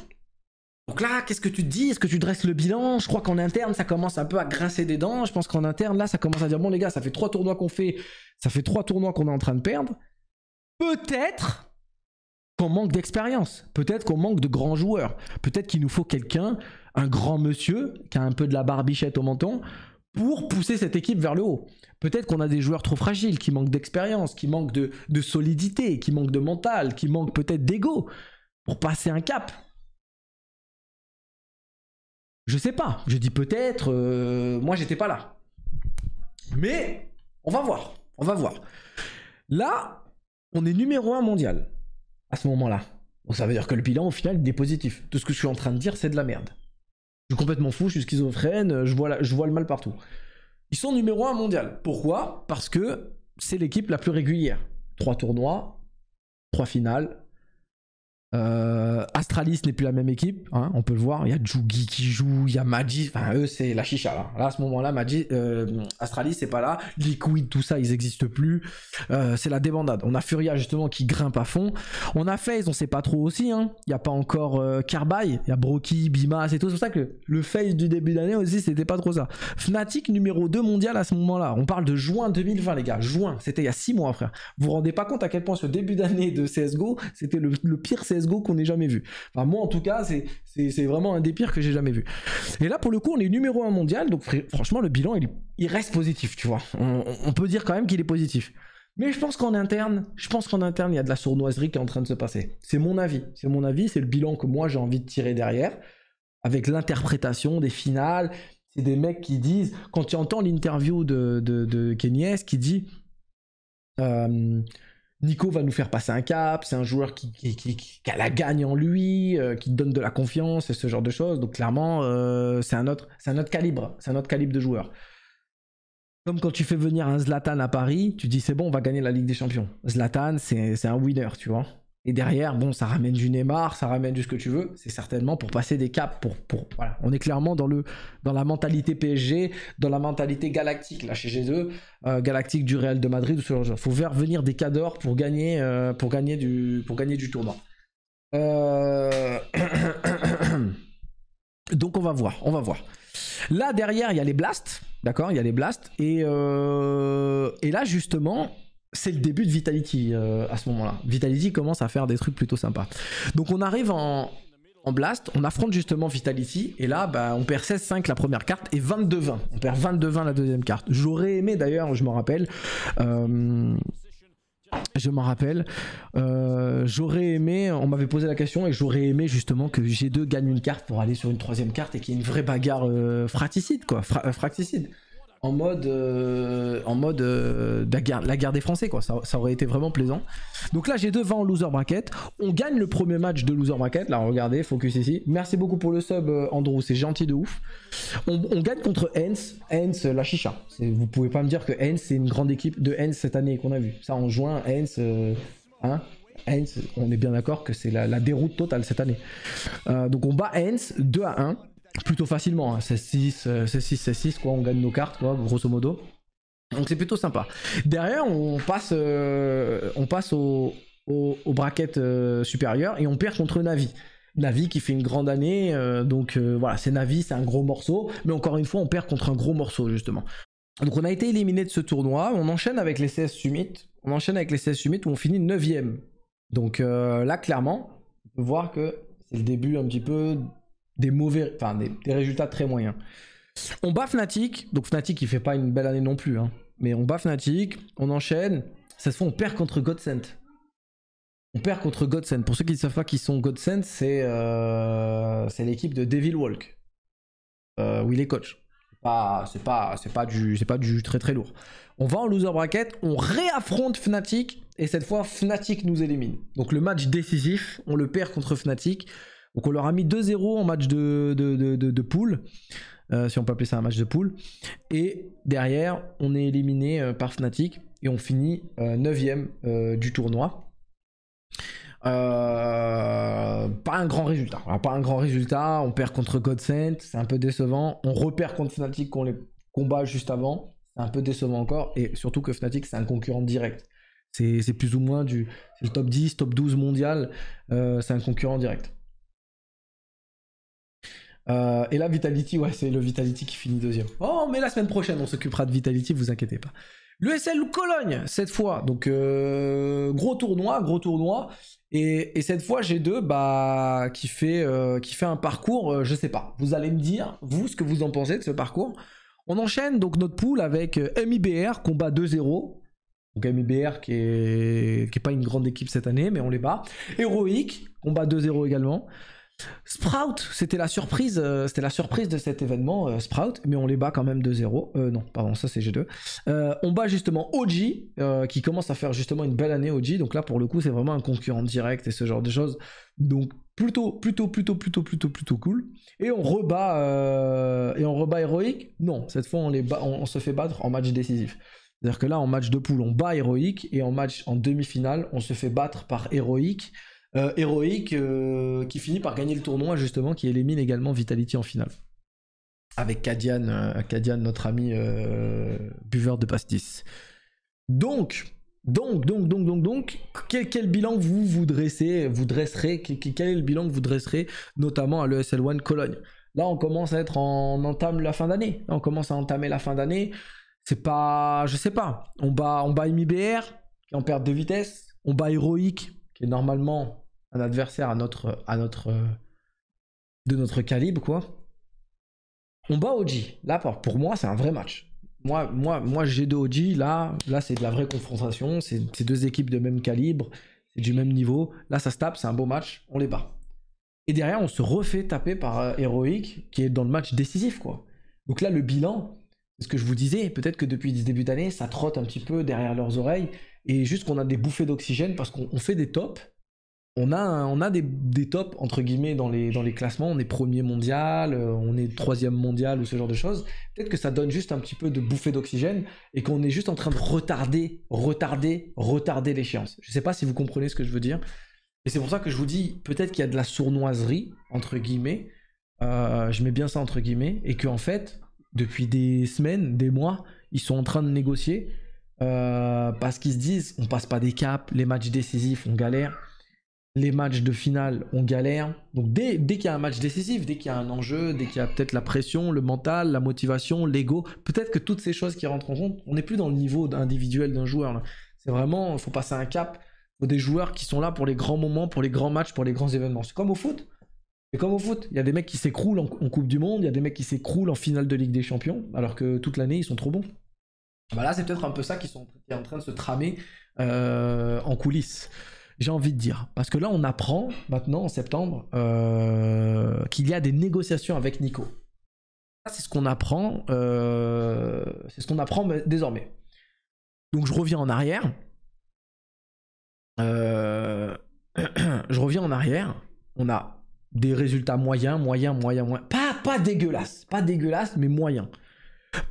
Donc là, qu'est-ce que tu te dis Est-ce que tu dresses le bilan Je crois qu'en interne, ça commence un peu à grincer des dents. Je pense qu'en interne, là, ça commence à dire bon, les gars, ça fait trois tournois qu'on fait, ça fait trois tournois qu'on est en train de perdre. Peut-être qu'on manque d'expérience. Peut-être qu'on manque de grands joueurs. Peut-être qu'il nous faut quelqu'un un grand monsieur qui a un peu de la barbichette au menton pour pousser cette équipe vers le haut. Peut-être qu'on a des joueurs trop fragiles, qui manquent d'expérience, qui manquent de, solidité, qui manquent de mental, qui manquent peut-être d'ego pour passer un cap. Je sais pas, je dis peut-être, euh, moi j'étais pas là. Mais on va voir, on va voir. Là, on est numéro un mondial à ce moment-là. Bon, ça veut dire que le bilan au final il est positif. Tout ce que je suis en train de dire, c'est de la merde. Je suis complètement fou, je suis schizophrène, je vois, le mal partout. Ils sont numéro 1 mondial. Pourquoi Parce que c'est l'équipe la plus régulière. Trois tournois, trois finales, euh, Astralis n'est plus la même équipe, hein, on peut le voir. Il y a Jugi qui joue, il y a Magi Enfin, eux, c'est la chicha. Là, à ce moment-là, euh, Astralis, c'est pas là. Liquid, tout ça, ils n'existent plus. Euh, c'est la débandade. On a Furia, justement, qui grimpe à fond. On a FaZe, on sait pas trop aussi. Hein. Il y n'y a pas encore Carbay. Il y a Broky, Bima c'est tout. C'est pour ça que le FaZe du début d'année aussi, c'était pas trop ça. Fnatic, numéro 2 mondial à ce moment-là. On parle de juin 2020, les gars. Juin, c'était il y a 6 mois, frère. Vous vous rendez pas compte à quel point ce début d'année de CSGO, c'était le, pire CSGO qu'on n'ait jamais vu. Enfin, moi en tout cas, c'est vraiment un des pires que j'ai jamais vu. Et là, pour le coup, on est numéro un mondial, donc franchement, le bilan, il, reste positif, tu vois. On, peut dire quand même qu'il est positif. Mais je pense qu'en interne, je pense qu'en interne, il y a de la sournoiserie qui est en train de se passer. C'est mon avis. C'est mon avis, c'est le bilan que moi j'ai envie de tirer derrière, avec l'interprétation des finales. C'est des mecs qui disent, quand tu entends l'interview de, de, de Kenyes qui dit. Euh, Nico va nous faire passer un cap, c'est un joueur qui, qui, a la gagne en lui, euh, qui donne de la confiance et ce genre de choses. Donc clairement, euh, c'est un, autre, un autre calibre, c'est un autre calibre de joueur. Comme quand tu fais venir un Zlatan à Paris, tu dis c'est bon, on va gagner la Ligue des Champions. Zlatan, c'est un winner, tu vois. Et derrière, bon, ça ramène du Neymar, ça ramène du ce que tu veux. C'est certainement pour passer des caps. Pour, voilà. On est clairement dans, le, dans la mentalité PSG, dans la mentalité galactique, là, chez G2, euh, galactique du Real de Madrid. Il faut faire venir des cadors pour gagner, euh, pour gagner, du, pour gagner du tournoi. Euh, donc, on va voir, on va voir. Là, derrière, il y a les blasts, d'accord Il y a les blasts. Et, et là, justement, c'est le début de Vitality euh, à ce moment-là. Vitality commence à faire des trucs plutôt sympas. Donc on arrive en, blast, on affronte justement Vitality, et là bah, on perd 16-5 la première carte et 22-20. On perd 22-20 la deuxième carte. J'aurais aimé d'ailleurs, je m'en rappelle. Euh, je m'en rappelle, euh, j'aurais aimé, on m'avait posé la question et j'aurais aimé justement que G2 gagne une carte pour aller sur une troisième carte et qu'il y ait une vraie bagarre fraticide. quoi, en mode, euh, en mode euh, la, guerre, la, guerre, des Français, quoi. Ça, aurait été vraiment plaisant. Donc là, j'ai 2 en loser bracket. On gagne le premier match de loser bracket. Là, regardez, focus ici. Merci beaucoup pour le sub, euh, Andrew. C'est gentil de ouf. On, gagne contre Hens. Hens, la chicha. Vous pouvez pas me dire que Hens, c'est une grande équipe de Hens cette année qu'on a vu. Ça, en juin, Hens. hein Hens, on est bien d'accord que c'est la, la, déroute totale cette année. donc on bat Hens 2 à 1 plutôt facilement. Hein. c'est 16-6, 16-6, 16-6, quoi, on gagne nos cartes, quoi, grosso modo. Donc c'est plutôt sympa. Derrière, on passe, euh, on passe au, au, bracket euh, supérieur et on perd contre Navi. Navi qui fait une grande année, euh, donc voilà, c'est Navi, c'est un gros morceau, mais encore une fois, on perd contre un gros morceau justement. Donc on a été éliminé de ce tournoi, on enchaîne avec les 16 Summit, on enchaîne avec les 16 Summit où on finit 9ème. Donc là, clairement, on peut voir que c'est le début un petit peu des mauvais, des, résultats très moyens. On bat Fnatic, donc Fnatic il fait pas une belle année non plus, hein. mais on bat Fnatic, on enchaîne, ça se fait on perd contre Godsend. On perd contre Godsend. Pour ceux qui ne savent pas qui sont Godsend, euh, c'est l'équipe de Devil Walk, euh, où il est coach. C'est pas, c'est pas, du, pas du très très lourd. On va en loser bracket, on réaffronte Fnatic, et cette fois Fnatic nous élimine. Donc le match décisif, on le perd contre Fnatic. Donc on leur a mis 2-0 en match de, de, poule, euh, si on peut appeler ça un match de poule. Et derrière, on est éliminé euh, par Fnatic et on finit 9ème euh, du tournoi. pas un grand résultat. pas un grand résultat. On perd contre Godsent, c'est un peu décevant. On repère contre Fnatic qu'on les combat juste avant, c'est un peu décevant encore. Et surtout que Fnatic, c'est un concurrent direct. C'est plus ou moins du le top 10, top 12 mondial. c'est un concurrent direct. Euh, et là, Vitality, ouais, c'est le Vitality qui finit deuxième. Oh, mais la semaine prochaine, on s'occupera de Vitality, vous inquiétez pas. L'USL Cologne, cette fois. Donc, euh, gros tournoi, gros tournoi. Et, cette fois, G2, bah, qui fait, euh, qui fait un parcours, je sais pas. Vous allez me dire, vous, ce que vous en pensez de ce parcours. On enchaîne donc notre poule avec MIBR, combat 2-0. Donc MIBR qui est, qui est pas une grande équipe cette année, mais on les bat. Heroic, combat 2-0 également. Sprout, c'était la surprise, euh, c'était la surprise de cet événement, euh, Sprout, mais on les bat quand même 2-0. Euh, non, pardon, ça c'est G2. on bat justement OG, qui commence à faire justement une belle année OG, donc là pour le coup c'est vraiment un concurrent direct et ce genre de choses. Donc plutôt, plutôt, plutôt, plutôt, plutôt, plutôt cool. Et on rebat, et on rebat Heroic. Non, cette fois on, les bat, on, on se fait battre en match décisif. C'est-à-dire que là en match de poule on bat Heroic et en match en demi-finale on se fait battre par Heroic. Euh, héroïque euh, qui finit par gagner le tournoi justement, qui élimine également Vitality en finale. Avec Kadian, euh, notre ami buveur de pastis. Donc, donc, donc, donc, donc, donc, quel, quel bilan vous vous dressez, vous dresserez, quel est le bilan que vous dresserez notamment à l'ESL One Cologne Là, on commence à être en on entame la fin d'année. On commence à entamer la fin d'année. C'est pas, je sais pas. On bat, on bat MIBR qui en perte de vitesse. On bat héroïque qui est normalement un adversaire à notre, à notre, de notre calibre, quoi. On bat OG. Là, pour moi, c'est un vrai match. Moi, moi, moi j'ai OG, là, là c'est de la vraie confrontation. C'est deux équipes de même calibre, c'est du même niveau. Là, ça se tape, c'est un beau match, on les bat. Et derrière, on se refait taper par Heroic, euh, qui est dans le match décisif, quoi. Donc là, le bilan, c'est ce que je vous disais, peut-être que depuis le début d'année, ça trotte un petit peu derrière leurs oreilles, et juste qu'on a des bouffées d'oxygène parce qu'on fait des tops, on a, on a des, tops, entre guillemets, dans les, dans les classements. On est premier mondial, euh, on est troisième mondial ou ce genre de choses. Peut-être que ça donne juste un petit peu de bouffée d'oxygène et qu'on est juste en train de retarder, retarder, retarder l'échéance. Je ne sais pas si vous comprenez ce que je veux dire. Et c'est pour ça que je vous dis, peut-être qu'il y a de la sournoiserie, entre guillemets. Euh, je mets bien ça entre guillemets. Et qu'en en fait, depuis des semaines, des mois, ils sont en train de négocier. Euh, parce qu'ils se disent, on passe pas des caps, les matchs décisifs, on galère les matchs de finale, on galère. Donc dès, qu'il y a un match décisif, dès qu'il y a un enjeu, dès qu'il y a peut-être la pression, le mental, la motivation, l'ego, peut-être que toutes ces choses qui rentrent en compte, on n'est plus dans le niveau individuel d'un joueur. C'est vraiment, il faut passer un cap. Il des joueurs qui sont là pour les grands moments, pour les grands matchs, pour les grands événements. C'est comme au foot. C'est comme au foot. Il y a des mecs qui s'écroulent en, Coupe du Monde, il y a des mecs qui s'écroulent en finale de Ligue des Champions, alors que toute l'année, ils sont trop bons. Bah là, c'est peut-être un peu ça qui, est en train de se tramer euh, en coulisses j'ai envie de dire. Parce que là, on apprend maintenant, en septembre, euh, qu'il y a des négociations avec Nico. C'est ce qu'on apprend, euh, c'est ce qu'on apprend désormais. Donc je reviens en arrière. Euh, je reviens en arrière. On a des résultats moyens, moyens, moyens, moyens. Pas, pas dégueulasse, pas dégueulasse, mais moyens.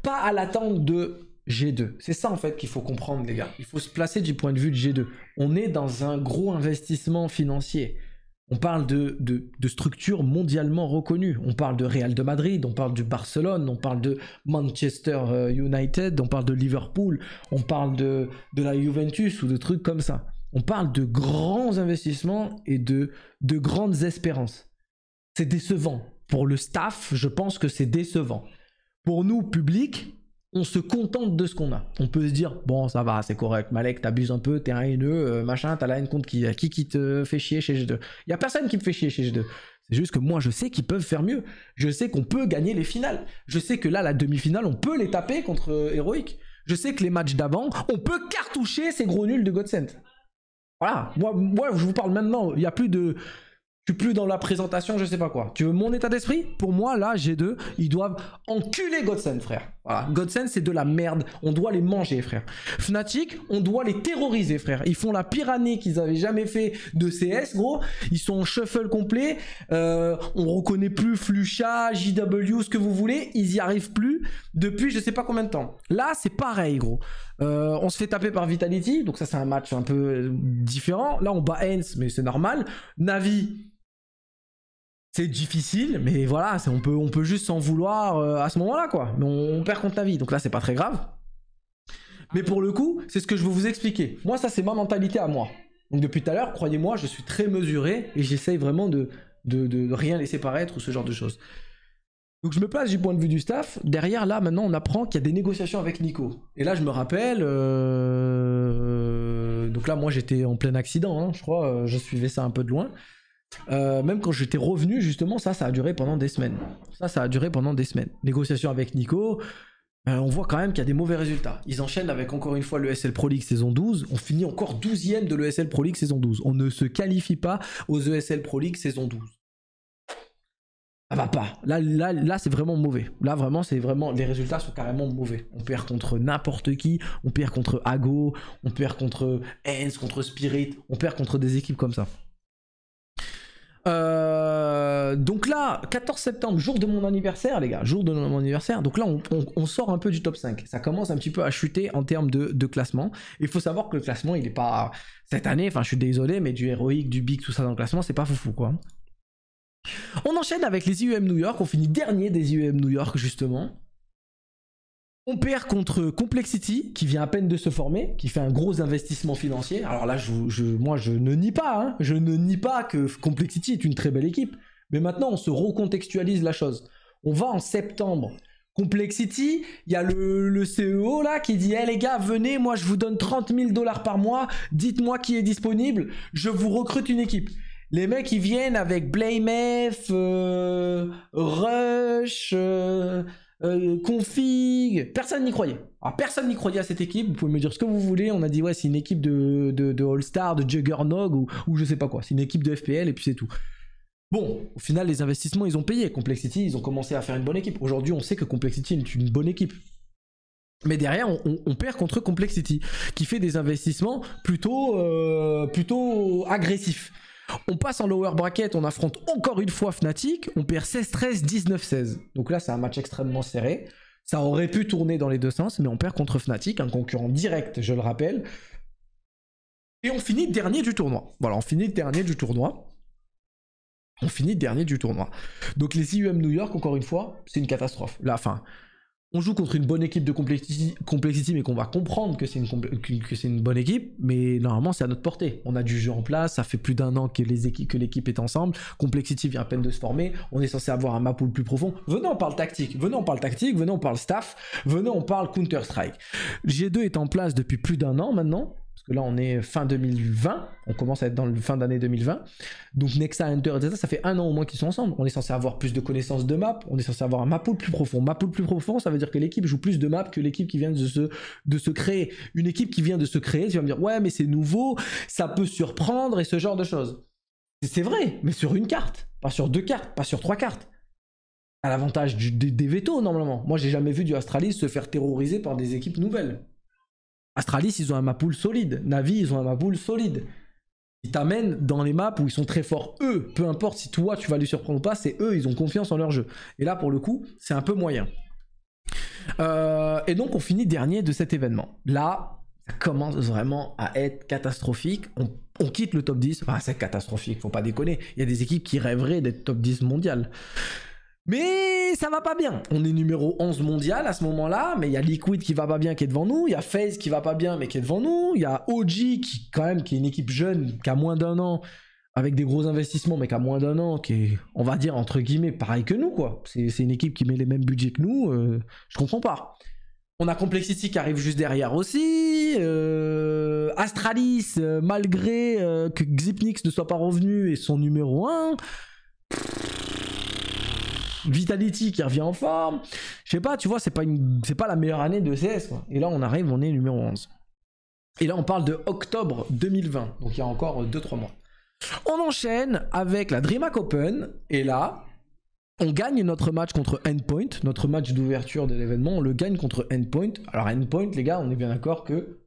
Pas à l'attente de G2. C'est ça en fait qu'il faut comprendre les gars. Il faut se placer du point de vue de G2. On est dans un gros investissement financier. On parle de, structures mondialement reconnues. On parle de Real de Madrid, on parle du Barcelone, on parle de Manchester euh, United, on parle de Liverpool, on parle de, la Juventus ou de trucs comme ça. On parle de grands investissements et de, de grandes espérances. C'est décevant. Pour le staff, je pense que c'est décevant. Pour nous, public, on se contente de ce qu'on a. On peut se dire, bon, ça va, c'est correct, Malek, t'abuses un peu, t'es un haineux, euh, machin, t'as la haine contre qui, qui qui te fait chier chez G2. Il y a personne qui me fait chier chez G2. C'est juste que moi, je sais qu'ils peuvent faire mieux. Je sais qu'on peut gagner les finales. Je sais que là, la demi-finale, on peut les taper contre Heroic. Euh, je sais que les matchs d'avant, on peut cartoucher ces gros nuls de Godsent. Voilà. Moi, moi, je vous parle maintenant. Il n'y a plus de plus dans la présentation, je sais pas quoi. Tu veux mon état d'esprit Pour moi, là, G2, ils doivent enculer Godsen, frère. Voilà. Godsen, c'est de la merde. On doit les manger, frère. Fnatic, on doit les terroriser, frère. Ils font la pire année qu'ils avaient jamais fait de CS, gros. Ils sont en shuffle complet. Euh, on reconnaît plus Flucha, JW, ce que vous voulez. Ils y arrivent plus depuis je sais pas combien de temps. Là, c'est pareil, gros. Euh, on se fait taper par Vitality, donc ça c'est un match un peu différent. Là on bat Hans, mais c'est normal. Navi, c'est difficile, mais voilà, on peut, on peut juste s'en vouloir euh, à ce moment-là, quoi. Mais on, perd contre la vie, donc là, c'est pas très grave. Mais pour le coup, c'est ce que je veux vous expliquer. Moi, ça, c'est ma mentalité à moi. Donc depuis tout à l'heure, croyez-moi, je suis très mesuré et j'essaye vraiment de, de, rien laisser paraître ou ce genre de choses. Donc je me place du point de vue du staff. Derrière, là, maintenant, on apprend qu'il y a des négociations avec Nico. Et là, je me rappelle... Euh, donc là, moi, j'étais en plein accident, hein, je crois. Euh, je suivais ça un peu de loin. Euh, même quand j'étais revenu, justement, ça, ça a duré pendant des semaines. Ça, ça a duré pendant des semaines. Négociation avec Nico, euh, on voit quand même qu'il y a des mauvais résultats. Ils enchaînent avec encore une fois l'ESL Pro League saison 12. On finit encore 12ème de l'ESL Pro League saison 12. On ne se qualifie pas aux ESL Pro League saison 12. Ça va pas. Là, là, là c'est vraiment mauvais. Là, vraiment, c'est vraiment. Les résultats sont carrément mauvais. On perd contre n'importe qui. On perd contre Ago. On perd contre ENCE, contre Spirit. On perd contre des équipes comme ça. Euh, donc là, 14 septembre, jour de mon anniversaire, les gars, jour de mon anniversaire. Donc là, on, sort un peu du top 5. Ça commence un petit peu à chuter en termes de, classement. Il faut savoir que le classement, il est pas. Cette année, enfin, je suis désolé, mais du héroïque, du big, tout ça dans le classement, c'est pas foufou, quoi. On enchaîne avec les IUM e New York. On finit dernier des IUM e New York, justement. On perd contre Complexity, qui vient à peine de se former, qui fait un gros investissement financier. Alors là, moi, je ne nie pas, hein. je ne nie pas que Complexity est une très belle équipe. Mais maintenant, on se recontextualise la chose. On va en septembre. Complexity, il y a le, CEO là qui dit "Hé eh, les gars, venez, moi je vous donne 30 000 dollars par mois, dites-moi qui est disponible, je vous recrute une équipe. Les mecs, ils viennent avec Blamef, euh, Rush... Euh, euh, config, personne n'y croyait. personne n'y croyait à cette équipe, vous pouvez me dire ce que vous voulez, on a dit ouais c'est une équipe de, de, de All-Star, de Juggernog ou, je sais pas quoi, c'est une équipe de FPL et puis c'est tout. Bon, au final les investissements ils ont payé, Complexity ils ont commencé à faire une bonne équipe. Aujourd'hui on sait que Complexity est une bonne équipe. Mais derrière, on, perd contre Complexity, qui fait des investissements plutôt, euh, plutôt agressifs. On passe en lower bracket, on affronte encore une fois Fnatic, on perd 16-13, 19-16. Donc là, c'est un match extrêmement serré. Ça aurait pu tourner dans les deux sens, mais on perd contre Fnatic, un concurrent direct, je le rappelle. Et on finit dernier du tournoi. Voilà, on finit dernier du tournoi. On finit dernier du tournoi. Donc les IUM New York, encore une fois, c'est une catastrophe. La fin on joue contre une bonne équipe de complexity, mais qu'on va comprendre que c'est une, bonne équipe, mais normalement c'est à notre portée. On a du jeu en place, ça fait plus d'un an que, l'équipe est ensemble, complexity vient à peine de se former, on est censé avoir un map plus profond. Venons on parle tactique, venons on parle tactique, venons on parle staff, venons on parle Counter-Strike. G2 est en place depuis plus d'un an maintenant, que là on est fin 2020, on commence à être dans le fin d'année 2020. Donc Nexa, Hunter, etc., ça fait un an au moins qu'ils sont ensemble. On est censé avoir plus de connaissances de map, on est censé avoir un map pool plus profond. Map pool plus profond, ça veut dire que l'équipe joue plus de map que l'équipe qui vient de se, créer. Une équipe qui vient de se créer, tu vas me dire, ouais, mais c'est nouveau, ça peut surprendre et ce genre de choses. C'est vrai, mais sur une carte, pas sur deux cartes, pas sur trois cartes à l'avantage des, des normalement. Moi, j'ai jamais vu du Astralis se faire terroriser par des équipes nouvelles. Astralis, ils ont un map pool solide. Navi, ils ont un map pool solide. Ils t'amènent dans les maps où ils sont très forts, eux. Peu importe si toi, tu vas les surprendre ou pas, c'est eux, ils ont confiance en leur jeu. Et là, pour le coup, c'est un peu moyen. Euh, et donc, on finit dernier de cet événement. Là, ça commence vraiment à être catastrophique. On, quitte le top 10. c'est catastrophique, faut pas déconner. Il y a des équipes qui rêveraient d'être top 10 mondial. Mais ça va pas bien. On est numéro 11 mondial à ce moment-là, mais il y a Liquid qui va pas bien qui est devant nous, il y a FaZe qui va pas bien mais qui est devant nous, il y a OG qui quand même qui est une équipe jeune qui a moins d'un an avec des gros investissements mais qui a moins d'un an qui est on va dire entre guillemets pareil que nous quoi. C'est une équipe qui met les mêmes budgets que nous, euh, je comprends pas. On a Complexity qui arrive juste derrière aussi. Euh, Astralis, euh, malgré que Xipnix ne soit pas revenu et son numéro 1. Vitality qui revient en forme. Je sais pas, tu vois, c'est pas, une, pas la meilleure année de CS. Et là, on arrive, on est numéro 11. Et là, on parle de octobre 2020. Donc, il y a encore 2-3 euh, mois. On enchaîne avec la DreamHack Open. Et là, on gagne notre match contre Endpoint. Notre match d'ouverture de l'événement, on le gagne contre Endpoint. Alors, Endpoint, les gars, on est bien d'accord que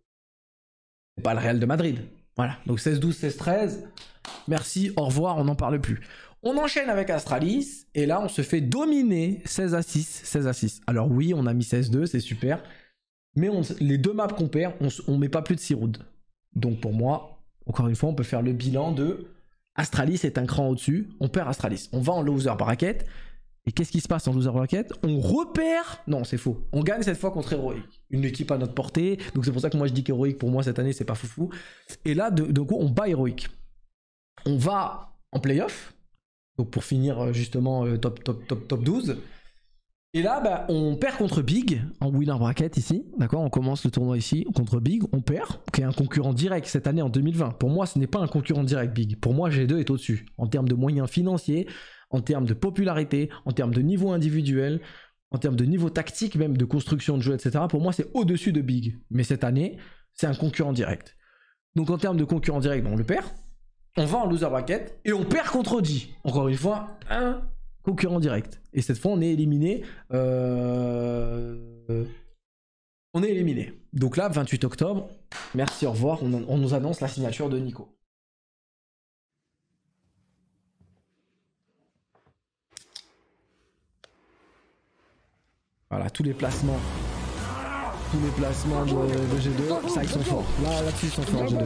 c'est pas le Real de Madrid. Voilà. Donc, 16-12, 16-13. Merci, au revoir, on n'en parle plus. On enchaîne avec Astralis, et là on se fait dominer 16 à 6, 16 à 6. Alors oui, on a mis 16-2, c'est super. Mais les deux maps qu'on perd, on, ne met pas plus de 6 Donc pour moi, encore une fois, on peut faire le bilan de Astralis est un cran au-dessus, on perd Astralis. On va en loser bracket, et qu'est-ce qui se passe en loser bracket On repère Non, c'est faux. On gagne cette fois contre Heroic. Une équipe à notre portée, donc c'est pour ça que moi je dis qu'Heroic pour moi cette année c'est pas foufou. Et là, de, coup, on bat Heroic. On va en playoff, donc pour finir euh, justement euh, top, top, top, top 12. Et là, bah, on perd contre Big, en winner bracket ici, d'accord On commence le tournoi ici, contre Big, on perd, qui est un concurrent direct cette année en 2020. Pour moi, ce n'est pas un concurrent direct, Big. Pour moi, G2 est au-dessus, en termes de moyens financiers, en termes de popularité, en termes de niveau individuel, en termes de niveau tactique même, de construction de jeu, etc. Pour moi, c'est au-dessus de Big. Mais cette année, c'est un concurrent direct. Donc en termes de concurrent direct, on le perd, on va en loser bracket et on perd contre Audi. Encore une fois, un concurrent direct. Et cette fois, on est éliminé. Euh, on est éliminé. Donc là, 28 octobre, merci, au revoir. On, nous annonce la signature de Nico. Voilà, tous les placements. Tous les placements de, G2, ça ils sont forts. Là, là-dessus ils sont forts G2.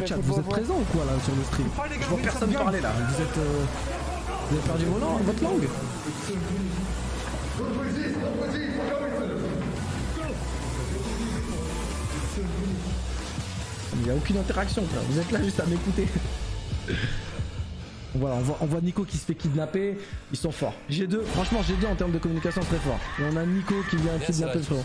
le chat, vous êtes présent ou quoi là sur le stream Je vois personne parler là. Vous êtes. Euh, vous avez perdu votre langue Il n'y a aucune interaction, là, Vous êtes là juste à m'écouter. Voilà, on voit, on voit, Nico qui se fait kidnapper, ils sont forts. G2, franchement j'ai 2 en termes de communication très fort. Et on a Nico qui vient kidnapper le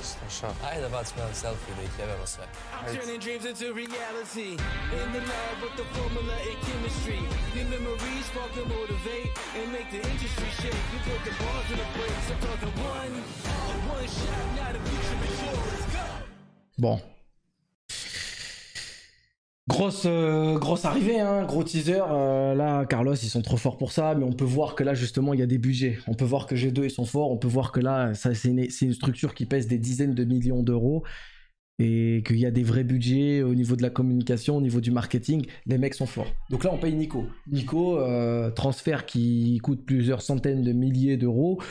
Bon, Grosse, euh, grosse arrivée, hein, gros teaser. Euh, là, Carlos, ils sont trop forts pour ça, mais on peut voir que là, justement, il y a des budgets. On peut voir que G2, ils sont forts. On peut voir que là, ça, c'est, une, structure qui pèse des dizaines de millions d'euros et qu'il y a des vrais budgets au niveau de la communication, au niveau du marketing. Les mecs sont forts. Donc là, on paye Nico. Nico, euh, transfert qui coûte plusieurs centaines de milliers d'euros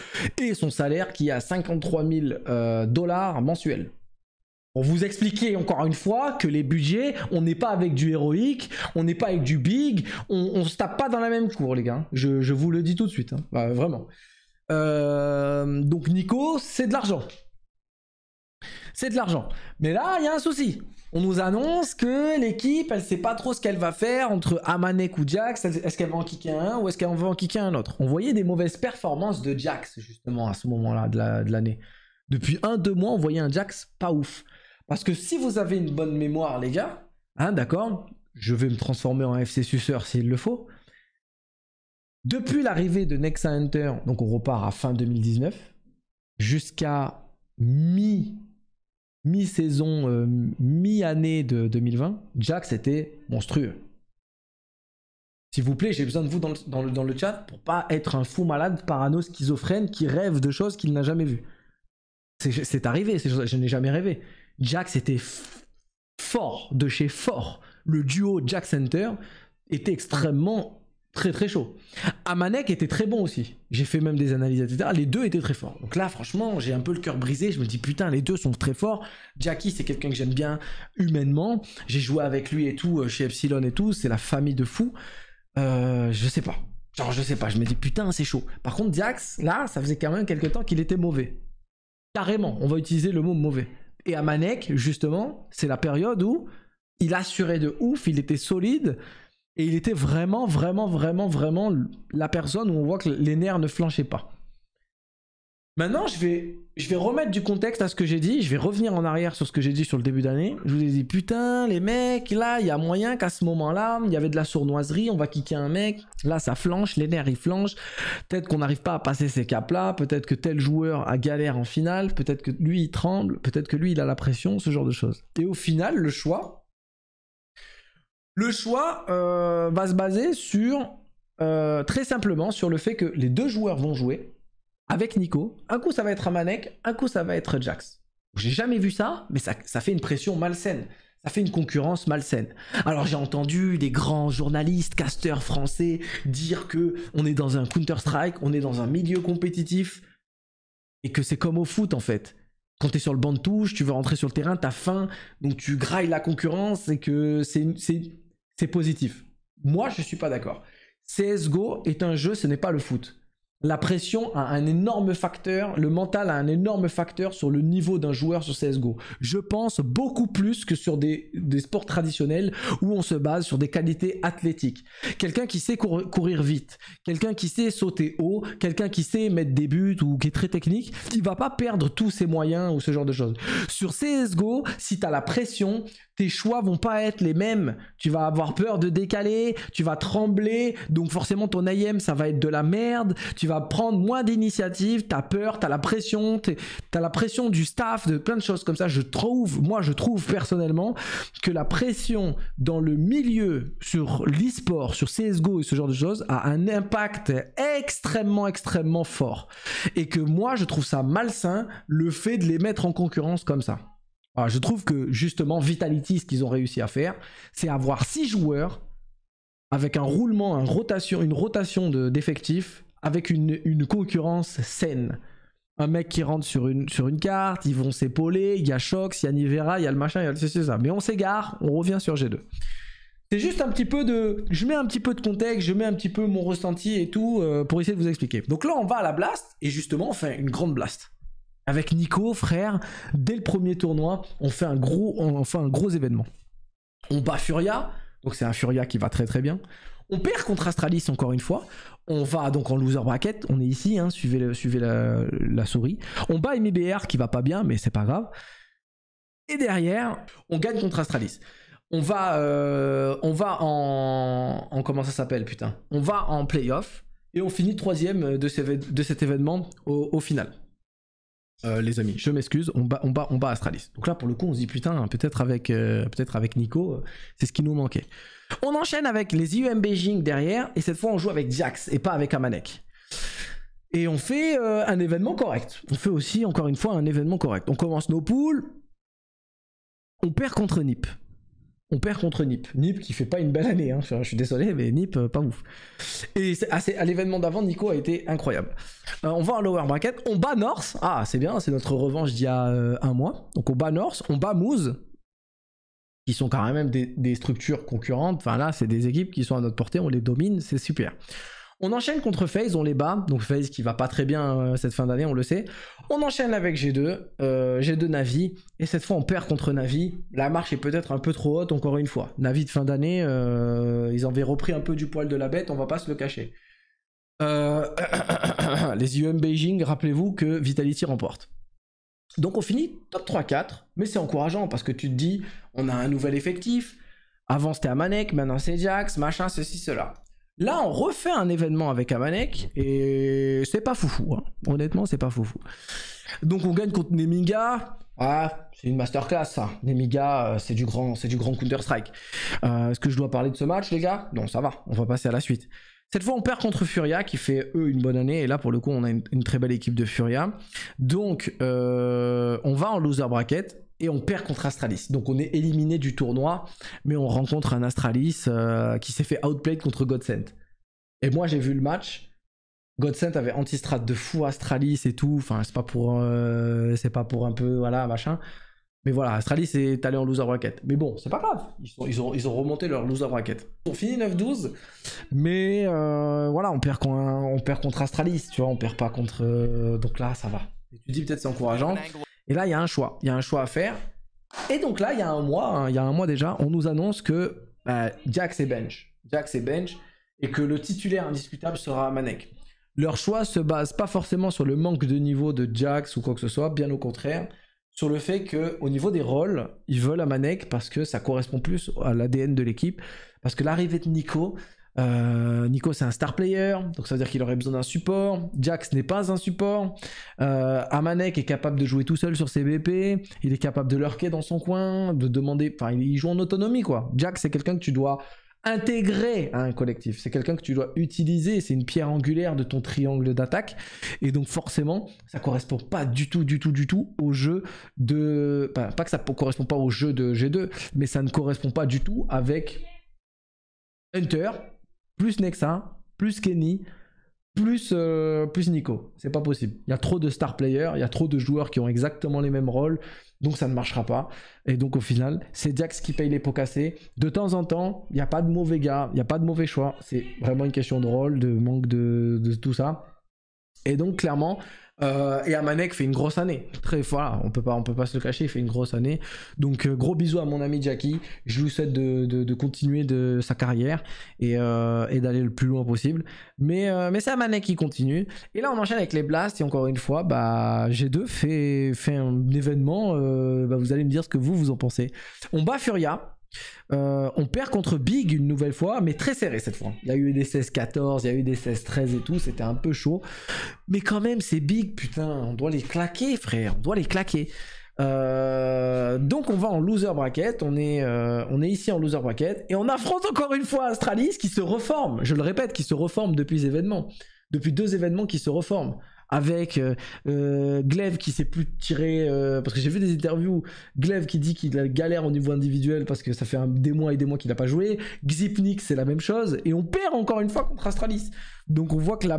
et son salaire qui est à 53 000 dollars mensuels. On vous expliquait encore une fois que les budgets, on n'est pas avec du héroïque, on n'est pas avec du big, on, ne se tape pas dans la même cour, les gars. Je, vous le dis tout de suite, hein. bah, vraiment. Euh, donc Nico, c'est de l'argent. C'est de l'argent. Mais là, il y a un souci. On nous annonce que l'équipe, elle sait pas trop ce qu'elle va faire entre Amanek ou Jax. Est-ce qu'elle va en kicker un ou est-ce qu'elle va en kicker un autre On voyait des mauvaises performances de Jax, justement, à ce moment-là de l'année. Depuis un, deux mois, on voyait un Jax pas ouf. Parce que si vous avez une bonne mémoire, les gars, hein, d'accord, je vais me transformer en FC suceur s'il le faut. Depuis l'arrivée de Nexa Hunter, donc on repart à fin 2019, jusqu'à mi mi-saison, euh, mi-année de 2020, Jax était monstrueux. S'il vous plaît, j'ai besoin de vous dans le, dans le, chat pour pas être un fou malade, parano, schizophrène qui rêve de choses qu'il n'a jamais vues. C'est arrivé, je n'ai jamais rêvé. Jax était fort, de chez fort. Le duo Jax Center était extrêmement très très chaud. Amanek était très bon aussi. J'ai fait même des analyses, etc. Les deux étaient très forts. Donc là, franchement, j'ai un peu le cœur brisé. Je me dis, putain, les deux sont très forts. Jackie, c'est quelqu'un que j'aime bien humainement. J'ai joué avec lui et tout, euh, chez Epsilon et tout. C'est la famille de fous. Euh, je sais pas. Genre, je sais pas. Je me dis, putain, c'est chaud. Par contre, Jax, là, ça faisait quand même quelques temps qu'il était mauvais. Carrément, on va utiliser le mot mauvais. Et à Manek, justement, c'est la période où il assurait de ouf, il était solide. Et il était vraiment, vraiment, vraiment, vraiment la personne où on voit que les nerfs ne flanchaient pas. Maintenant, je vais, je vais remettre du contexte à ce que j'ai dit. Je vais revenir en arrière sur ce que j'ai dit sur le début d'année. Je vous ai dit, putain, les mecs, là, il y a moyen qu'à ce moment-là, il y avait de la sournoiserie, on va kicker un mec. Là, ça flanche, les nerfs, ils flanchent. Peut-être qu'on n'arrive pas à passer ces caps-là. Peut-être que tel joueur a galère en finale. Peut-être que lui, il tremble. Peut-être que lui, il a la pression, ce genre de choses. Et au final, le choix, le choix euh, va se baser sur, euh, très simplement, sur le fait que les deux joueurs vont jouer avec Nico. Un coup, ça va être Amanek, un coup, ça va être Jax. J'ai jamais vu ça, mais ça, fait une pression malsaine. Ça fait une concurrence malsaine. Alors j'ai entendu des grands journalistes, casteurs français dire que on est dans un Counter-Strike, on est dans un milieu compétitif et que c'est comme au foot en fait. Quand tu es sur le banc de touche, tu veux rentrer sur le terrain, tu as faim, donc tu grailles la concurrence et que c'est positif. Moi, je ne suis pas d'accord. CSGO est un jeu, ce n'est pas le foot la pression a un énorme facteur, le mental a un énorme facteur sur le niveau d'un joueur sur CSGO. Je pense beaucoup plus que sur des, sports traditionnels où on se base sur des qualités athlétiques. Quelqu'un qui sait courir vite, quelqu'un qui sait sauter haut, quelqu'un qui sait mettre des buts ou qui est très technique, il va pas perdre tous ses moyens ou ce genre de choses. Sur CSGO, si tu as la pression, tes choix vont pas être les mêmes. Tu vas avoir peur de décaler, tu vas trembler, donc forcément ton IM ça va être de la merde, tu vas prendre moins d'initiatives, t'as peur, t'as la pression, t'as la pression du staff, de plein de choses comme ça. Je trouve, moi je trouve personnellement que la pression dans le milieu sur l'e-sport, sur CSGO et ce genre de choses a un impact extrêmement extrêmement fort. Et que moi je trouve ça malsain le fait de les mettre en concurrence comme ça. Ah, je trouve que justement Vitality, ce qu'ils ont réussi à faire, c'est avoir 6 joueurs avec un roulement, une rotation d'effectifs, avec une, concurrence saine. Un mec qui rentre sur une, carte, ils vont s'épauler, il y a Shox, il y a Nivera, il y a le machin, il y a le ça. Mais on s'égare, on revient sur G2. C'est juste un petit peu de. Je mets un petit peu de contexte, je mets un petit peu mon ressenti et tout euh, pour essayer de vous expliquer. Donc là, on va à la blast et justement, on fait une grande blast. Avec Nico, frère, dès le premier tournoi, on fait un gros, on un gros événement. On bat Furia, donc c'est un Furia qui va très très bien. On perd contre Astralis encore une fois. On va donc en loser bracket. On est ici, hein. suivez, la, souris. On bat MBR qui va pas bien, mais c'est pas grave. Et derrière, on gagne contre Astralis. On va, euh, on va en, comment ça s'appelle putain. On va en playoff et on finit troisième de, cet événement au final. Euh, les amis, je m'excuse, on bat, on, bat, on bat Astralis. Donc là, pour le coup, on se dit putain, peut-être avec, euh, peut-être avec Nico, euh, c'est ce qui nous manquait. On enchaîne avec les IUM Beijing derrière, et cette fois, on joue avec Jax et pas avec Amanek. Et on fait un événement correct. On fait aussi, encore une fois, un événement correct. On commence nos poules, on perd contre Nip on perd contre Nip. Nip qui fait pas une belle année, hein. je suis désolé, mais Nip, euh, pas ouf. Et ah, à, l'événement d'avant, Nico a été incroyable. Euh, on va en lower bracket, on bat North, ah c'est bien, c'est notre revanche d'il y a euh, un mois. Donc on bat North, on bat Moose, qui sont quand même des, des structures concurrentes. Enfin là, c'est des équipes qui sont à notre portée, on les domine, c'est super. On enchaîne contre FaZe, on les bat. Donc FaZe qui va pas très bien euh, cette fin d'année, on le sait. On enchaîne avec G2, euh, G2 Navi. Et cette fois, on perd contre Navi. La marche est peut-être un peu trop haute, encore une fois. Navi de fin d'année, euh, ils avaient repris un peu du poil de la bête, on va pas se le cacher. les U.M. Beijing, rappelez-vous que Vitality remporte. Donc on finit top 3-4, mais c'est encourageant parce que tu te dis, on a un nouvel effectif. Avant c'était Amanek, maintenant c'est Jax, machin, ceci, cela. Là, on refait un événement avec Amanek et c'est pas foufou. Hein. Honnêtement, c'est pas foufou. Donc, on gagne contre Nemiga. Ah, c'est une masterclass ça. Nemiga, euh, c'est du grand, c'est du grand Counter-Strike. Euh, est-ce que je dois parler de ce match, les gars Non, ça va. On va passer à la suite. Cette fois, on perd contre Furia, qui fait eux une bonne année. Et là, pour le coup, on a une, très belle équipe de Furia. Donc, euh, on va en loser bracket et on perd contre Astralis. Donc on est éliminé du tournoi, mais on rencontre un Astralis euh, qui s'est fait outplay contre Godsent. Et moi j'ai vu le match. Godsent avait anti-strat de fou Astralis et tout. Enfin, c'est pas pour, euh, c'est pas pour un peu, voilà, machin. Mais voilà, Astralis est allé en loser bracket. Mais bon, c'est pas grave. Ils, ont, remonté leur loser bracket. On finit 9-12, mais euh, voilà, on perd, perd contre Astralis, tu vois, on perd pas contre. donc là, ça va. Et tu dis peut-être c'est encourageant. Et là, il y a un choix. Il y a un choix à faire. Et donc là, il y a un mois, hein, il y a un mois déjà, on nous annonce que Jax bah, Jack bench. Jax et bench. Et que le titulaire indiscutable sera Manek. Leur choix se base pas forcément sur le manque de niveau de Jax ou quoi que ce soit, bien au contraire, sur le fait que au niveau des rôles, ils veulent Manek parce que ça correspond plus à l'ADN de l'équipe. Parce que l'arrivée de Nico, euh, Nico, c'est un star player, donc ça veut dire qu'il aurait besoin d'un support. Jax n'est pas un support. Euh, Amanek est capable de jouer tout seul sur ses BP. Il est capable de lurker dans son coin, de demander. Enfin, il joue en autonomie, quoi. Jax, c'est quelqu'un que tu dois intégrer à un collectif. C'est quelqu'un que tu dois utiliser. C'est une pierre angulaire de ton triangle d'attaque. Et donc, forcément, ça correspond pas du tout, du tout, du tout au jeu de. pas que ça correspond pas au jeu de G2, mais ça ne correspond pas du tout avec Hunter plus Nexa, plus Kenny, plus, euh, plus Nico. C'est pas possible. Il y a trop de star players, il y a trop de joueurs qui ont exactement les mêmes rôles, donc ça ne marchera pas. Et donc au final, c'est Jax qui paye les pots cassés. De temps en temps, il n'y a pas de mauvais gars, il n'y a pas de mauvais choix. C'est vraiment une question de rôle, de manque de tout ça. Et donc clairement, euh, et Amanek fait une grosse année. Très, voilà, on peut pas, on peut pas se le cacher, il fait une grosse année. Donc euh, gros bisous à mon ami Jackie. Je vous souhaite de, continuer de sa carrière euh, et, d'aller le plus loin possible. Mais, mais c'est Amanek qui continue. Et là on enchaîne avec les blasts et encore une fois, bah G2 fait, fait un événement. Bah, vous allez me dire ce que vous vous en pensez. On bat Furia. Euh, on perd contre Big une nouvelle fois, mais très serré cette fois. Il y a eu des 16-14, il y a eu des 16-13 et tout, c'était un peu chaud. Mais quand même, c'est Big, putain, on doit les claquer, frère, on doit les claquer. Euh, donc on va en loser bracket, on est, euh, on est ici en loser bracket, et on affronte encore une fois Astralis qui se reforme, je le répète, qui se reforme depuis événements, depuis deux événements qui se reforment avec euh, euh, Glaive qui s'est plus tiré euh, parce que j'ai vu des interviews Glaive qui dit qu'il a galère au niveau individuel parce que ça fait un, des mois et des mois qu'il n'a pas joué Xipnik c'est la même chose et on perd encore une fois contre Astralis donc on voit que la,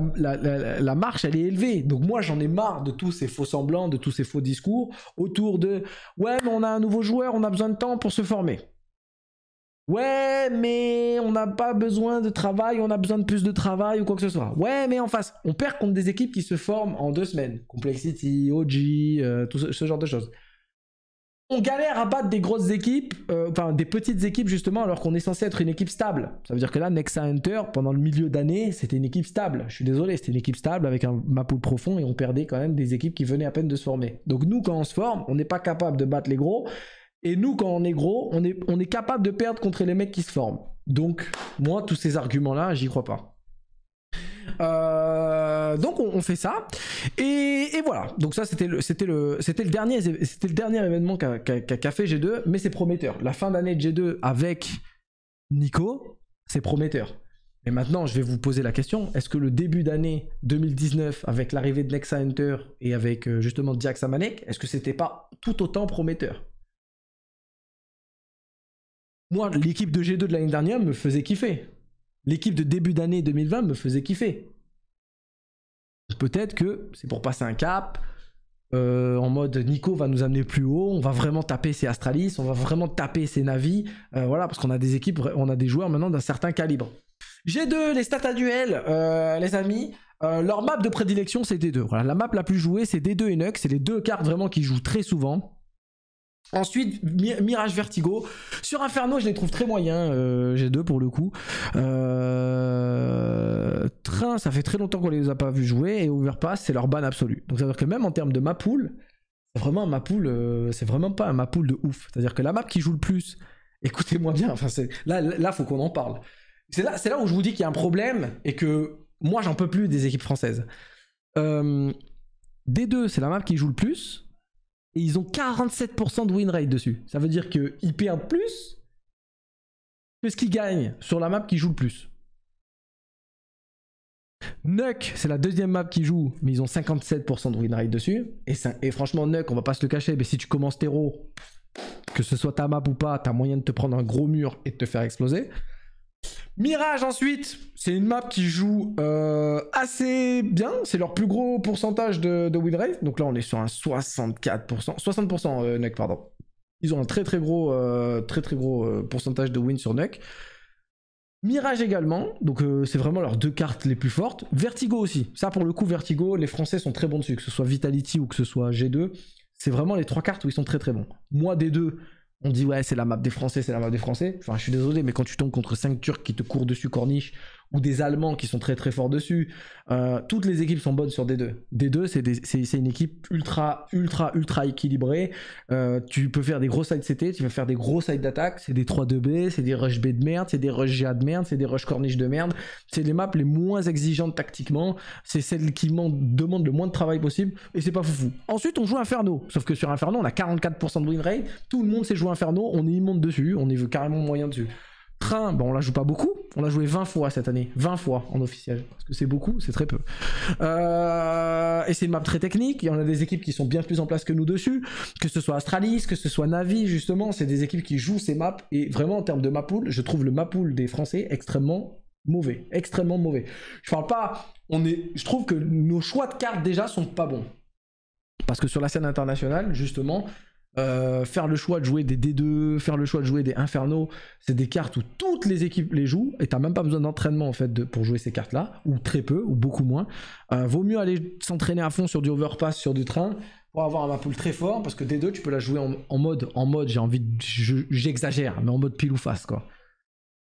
la marche elle est élevée donc moi j'en ai marre de tous ces faux semblants de tous ces faux discours autour de ouais mais on a un nouveau joueur on a besoin de temps pour se former Ouais, mais on n'a pas besoin de travail, on a besoin de plus de travail ou quoi que ce soit. Ouais, mais en face, on perd contre des équipes qui se forment en deux semaines. Complexity, OG, euh, tout ce, genre de choses. On galère à battre des grosses équipes, euh, enfin des petites équipes justement, alors qu'on est censé être une équipe stable. Ça veut dire que là, Nexa Hunter, pendant le milieu d'année, c'était une équipe stable. Je suis désolé, c'était une équipe stable avec un mapoule profond et on perdait quand même des équipes qui venaient à peine de se former. Donc nous, quand on se forme, on n'est pas capable de battre les gros. Et nous, quand on est gros, on est, capable de perdre contre les mecs qui se forment. Donc, moi, tous ces arguments-là, j'y crois pas. Euh, donc on, fait ça et, voilà donc ça c'était le dernier le dernier événement qu'a fait G2 mais c'est prometteur la fin d'année de G2 avec Nico c'est prometteur mais maintenant je vais vous poser la question est-ce que le début d'année 2019 avec l'arrivée de Nexa Hunter et avec euh, justement Diax Samanek, est-ce que c'était pas tout autant prometteur moi, l'équipe de G2 de l'année dernière me faisait kiffer. L'équipe de début d'année 2020 me faisait kiffer. Peut-être que c'est pour passer un cap, euh, en mode Nico va nous amener plus haut, on va vraiment taper ses Astralis, on va vraiment taper ses Navi, euh, voilà, parce qu'on a des équipes, on a des joueurs maintenant d'un certain calibre. G2, les stats à duel, euh, les amis. leur map de prédilection, c'est D2. la map la plus jouée, c'est D2 et Nux. C'est les deux cartes vraiment qui jouent très souvent. Ensuite, Mirage Vertigo. Sur Inferno, je les trouve très moyens, j'ai euh, G2 pour le coup. Euh, Train, ça fait très longtemps qu'on les a pas vus jouer. Et Overpass, c'est leur ban absolu. Donc ça veut dire que même en termes de map poule, c'est vraiment euh, c'est vraiment pas un ma poule de ouf. C'est-à-dire que la map qui joue le plus, écoutez-moi bien, enfin là, là, faut qu'on en parle. C'est là, là où je vous dis qu'il y a un problème et que moi, j'en peux plus des équipes françaises. D2, c'est la map qui joue le plus. Et ils ont 47% de win rate dessus. Ça veut dire qu'ils perdent plus que ce qu'ils gagnent sur la map qui joue le plus. Nuck, c'est la deuxième map qu'ils jouent, mais ils ont 57% de win rate dessus. Et, et franchement, Nuck, on va pas se le cacher, mais si tu commences terreau, que ce soit ta map ou pas, t'as moyen de te prendre un gros mur et de te faire exploser. Mirage ensuite, c'est une map qui joue euh, assez bien, c'est leur plus gros pourcentage de, de win rate, donc là on est sur un 64%, 60% euh, neck. pardon. Ils ont un très très gros, euh, très, très gros euh, pourcentage de win sur Neck, Mirage également, donc c'est vraiment leurs deux cartes les plus fortes. Vertigo aussi, ça pour le coup Vertigo, les Français sont très bons dessus, que ce soit Vitality ou que ce soit G2, c'est vraiment les trois cartes où ils sont très très bons. Moi des deux, on dit ouais c'est la map des Français, c'est la map des Français. Enfin je suis désolé, mais quand tu tombes contre 5 Turcs qui te courent dessus corniche ou des Allemands qui sont très très forts dessus. Euh, toutes les équipes sont bonnes sur D2. D2, c'est une équipe ultra, ultra, ultra équilibrée. Euh, tu peux faire des gros sides CT, tu vas faire des gros sides d'attaque. C'est des 3-2B, c'est des rush B de merde, c'est des rush GA de merde, c'est des rush corniche de merde. C'est les maps les moins exigeantes tactiquement. C'est celles qui demandent le moins de travail possible et c'est pas foufou. Ensuite, on joue Inferno. Sauf que sur Inferno, on a 44% de win rate. Tout le monde sait jouer Inferno. On est immonde dessus. On y veut carrément moyen dessus bon, on la joue pas beaucoup. On l'a joué 20 fois cette année. 20 fois en officiel. Parce que c'est beaucoup, c'est très peu. Euh, et c'est une map très technique. Il y en a des équipes qui sont bien plus en place que nous dessus. Que ce soit Astralis, que ce soit Navi, justement. C'est des équipes qui jouent ces maps. Et vraiment, en termes de map pool, je trouve le map pool des Français extrêmement mauvais. Extrêmement mauvais. Je parle pas. On est, je trouve que nos choix de cartes déjà sont pas bons. Parce que sur la scène internationale, justement, euh, faire le choix de jouer des D2, faire le choix de jouer des Inferno, c'est des cartes où toutes les équipes les jouent et t'as même pas besoin d'entraînement en fait pour jouer ces cartes-là, ou très peu, ou beaucoup moins. Euh, vaut mieux aller s'entraîner à fond sur du overpass, sur du train, pour avoir un poule très fort, parce que D2 tu peux la jouer en, mode, en mode, j'ai envie, j'exagère, mais en mode pile ou face quoi.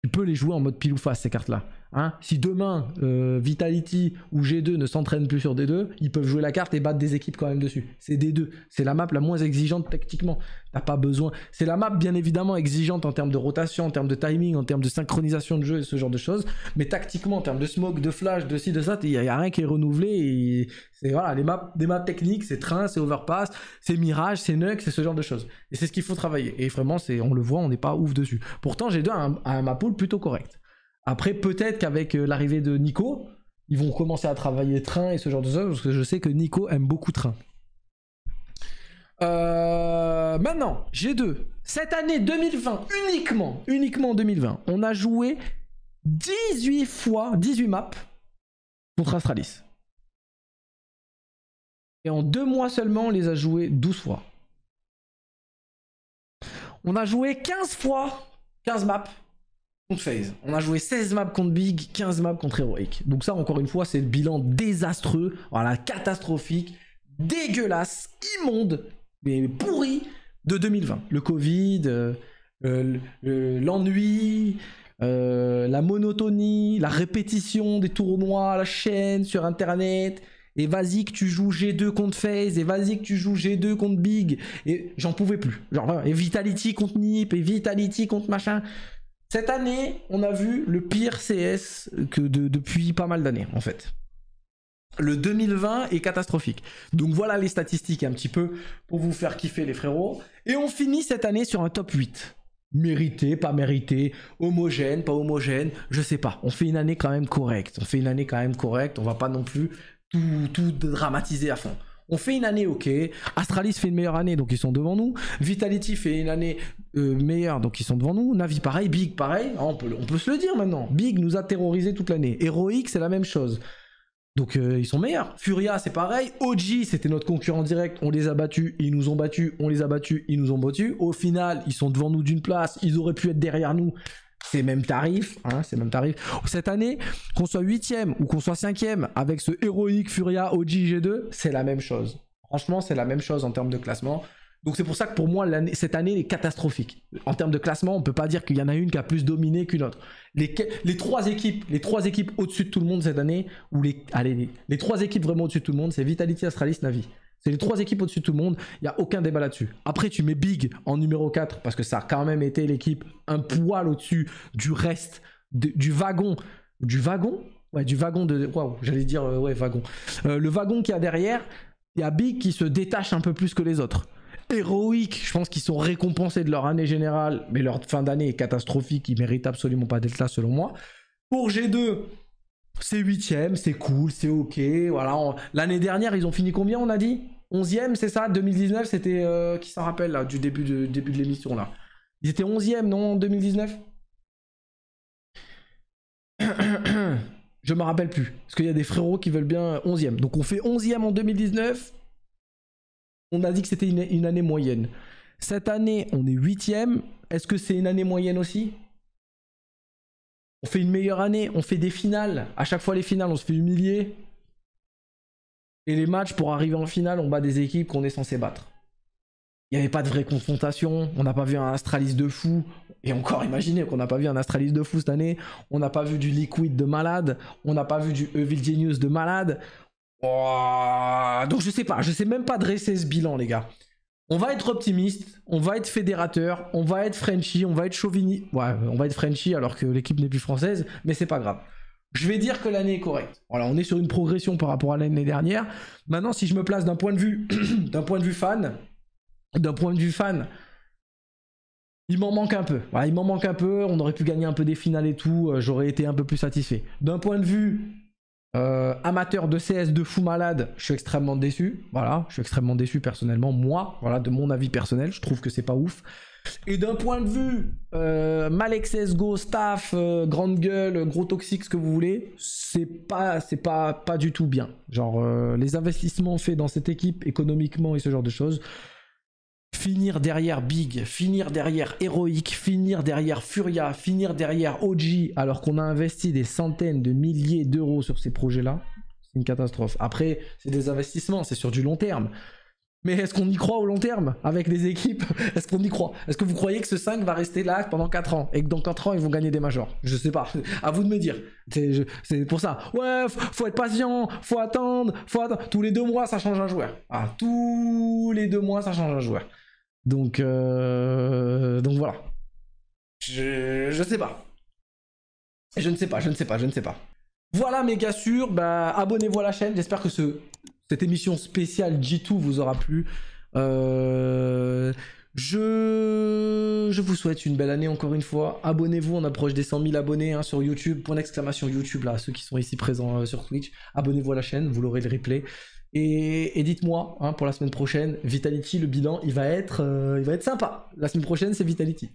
Tu peux les jouer en mode pile ou face ces cartes-là. Hein. si demain euh, Vitality ou G2 ne s'entraînent plus sur D2, ils peuvent jouer la carte et battre des équipes quand même dessus. C'est D2. C'est la map la moins exigeante tactiquement. T'as pas besoin. C'est la map bien évidemment exigeante en termes de rotation, en termes de timing, en termes de synchronisation de jeu et ce genre de choses. Mais tactiquement, en termes de smoke, de flash, de ci, de ça, il n'y a, rien qui est renouvelé. c'est voilà, les maps, des maps techniques, c'est train, c'est overpass, c'est mirage, c'est nux, c'est ce genre de choses. Et c'est ce qu'il faut travailler. Et vraiment, on le voit, on n'est pas ouf dessus. Pourtant, G2 a un, pool plutôt correct. Après, peut-être qu'avec euh, l'arrivée de Nico, ils vont commencer à travailler train et ce genre de choses, parce que je sais que Nico aime beaucoup train. Euh, maintenant, G2. Cette année 2020, uniquement, uniquement en 2020, on a joué 18 fois, 18 maps contre Astralis. Et en deux mois seulement, on les a joués 12 fois. On a joué 15 fois, 15 maps on a joué 16 maps contre Big, 15 maps contre Heroic. Donc ça, encore une fois, c'est le bilan désastreux, voilà, catastrophique, dégueulasse, immonde, mais pourri de 2020. Le Covid, euh, l'ennui, euh, la monotonie, la répétition des tournois la chaîne, sur Internet, et vas-y que tu joues G2 contre FaZe, et vas-y que tu joues G2 contre Big, et j'en pouvais plus. Genre, et Vitality contre Nip, et Vitality contre machin. Cette année, on a vu le pire CS que depuis pas mal d'années, en fait. Le 2020 est catastrophique. Donc voilà les statistiques un petit peu pour vous faire kiffer les frérots. Et on finit cette année sur un top 8. Mérité, pas mérité, homogène, pas homogène, je sais pas. On fait une année quand même correcte. On fait une année quand même correcte. On va pas non plus tout dramatiser à fond. On fait une année, ok. Astralis fait une meilleure année, donc ils sont devant nous. Vitality fait une année euh, meilleure, donc ils sont devant nous. Navi, pareil. Big, pareil. Ah, on, peut, on peut se le dire maintenant. Big nous a terrorisé toute l'année. Heroic, c'est la même chose. Donc euh, ils sont meilleurs. Furia, c'est pareil. OG, c'était notre concurrent direct. On les a battus, ils nous ont battus, on les a battus, ils nous ont battus. Au final, ils sont devant nous d'une place, ils auraient pu être derrière nous c'est même tarif, hein, c'est même tarif. Cette année, qu'on soit huitième ou qu'on soit cinquième avec ce héroïque Furia OG G2, c'est la même chose. Franchement, c'est la même chose en termes de classement. Donc c'est pour ça que pour moi, cette année, est catastrophique. En termes de classement, on ne peut pas dire qu'il y en a une qui a plus dominé qu'une autre. Les, trois équipes, les trois équipes au-dessus de tout le monde cette année, ou les, allez, trois équipes vraiment au-dessus de tout le monde, c'est Vitality, Astralis, Navi. C'est les trois équipes au-dessus de tout le monde, il n'y a aucun débat là-dessus. Après, tu mets Big en numéro 4 parce que ça a quand même été l'équipe un poil au-dessus du reste, du wagon. Du wagon Ouais, du wagon de. Waouh, j'allais dire, euh, ouais, wagon. Euh, le wagon qu'il y a derrière, il y a Big qui se détache un peu plus que les autres Héroïque. Je pense qu'ils sont récompensés de leur année générale, mais leur fin d'année est catastrophique. Ils méritent absolument pas d'être là, selon moi. Pour G2, c'est huitième, c'est cool, c'est ok. Voilà. L'année dernière, ils ont fini combien On a dit 11e, c'est ça 2019, c'était. Euh, qui s'en rappelle là, du début de, début de l'émission là Ils étaient 11e, non En 2019 Je me rappelle plus. Parce qu'il y a des frérots qui veulent bien 11e. Euh, Donc on fait 11e en 2019. On a dit que c'était une, une, année moyenne. Cette année, on est 8e. Est-ce que c'est une année moyenne aussi On fait une meilleure année. On fait des finales. À chaque fois, les finales, on se fait humilier. Et les matchs pour arriver en finale, on bat des équipes qu'on est censé battre. Il n'y avait pas de vraie confrontation, on n'a pas vu un Astralis de fou, et encore imaginez qu'on n'a pas vu un Astralis de fou cette année, on n'a pas vu du Liquid de malade, on n'a pas vu du Evil Genius de malade. Donc je sais pas, je sais même pas dresser ce bilan les gars. On va être optimiste, on va être fédérateur, on va être Frenchy, on va être Chauvigny. Ouais, on va être Frenchy alors que l'équipe n'est plus française, mais c'est pas grave je vais dire que l'année est correcte. Voilà, on est sur une progression par rapport à l'année dernière. Maintenant, si je me place d'un point de vue, d'un point de vue fan, d'un point de vue fan, il m'en manque un peu. il m'en manque un peu. On aurait pu gagner un peu des finales et tout. Euh, j'aurais été un peu plus satisfait. D'un point de vue euh, amateur de CS de fou malade, je suis extrêmement déçu. Voilà, je suis extrêmement déçu personnellement. Moi, voilà, de mon avis personnel, je trouve que c'est pas ouf. Et d'un point de vue, euh, Malex staff, euh, grande gueule, gros toxique, ce que vous voulez, c'est pas, c'est pas, pas du tout bien. Genre, euh, les investissements faits dans cette équipe, économiquement et ce genre de choses, finir derrière Big, finir derrière Heroic, finir derrière Furia, finir derrière OG, alors qu'on a investi des centaines de milliers d'euros sur ces projets-là, c'est une catastrophe. Après, c'est des investissements, c'est sur du long terme. Mais est-ce qu'on y croit au long terme avec des équipes Est-ce qu'on y croit Est-ce que vous croyez que ce 5 va rester là pendant 4 ans et que dans 4 ans ils vont gagner des majors Je sais pas. À vous de me dire. C'est pour ça. Ouais, faut être patient, faut attendre, faut attendre. Tous les deux mois ça change un joueur. Ah, tous les deux mois ça change un joueur. Donc, euh... donc voilà. Je... sais pas. Je ne sais pas, je ne sais pas, je ne sais pas. Voilà mes gars sûrs, bah, abonnez-vous à la chaîne, j'espère que ce cette émission spéciale G2 vous aura plu. Euh, je... vous souhaite une belle année encore une fois. Abonnez-vous, on approche des 100 000 abonnés hein, sur YouTube. Point d'exclamation YouTube, là, ceux qui sont ici présents euh, sur Twitch. Abonnez-vous à la chaîne, vous l'aurez le replay. Et, dites-moi, hein, pour la semaine prochaine, Vitality, le bilan, il va être, euh, il va être sympa. La semaine prochaine, c'est Vitality.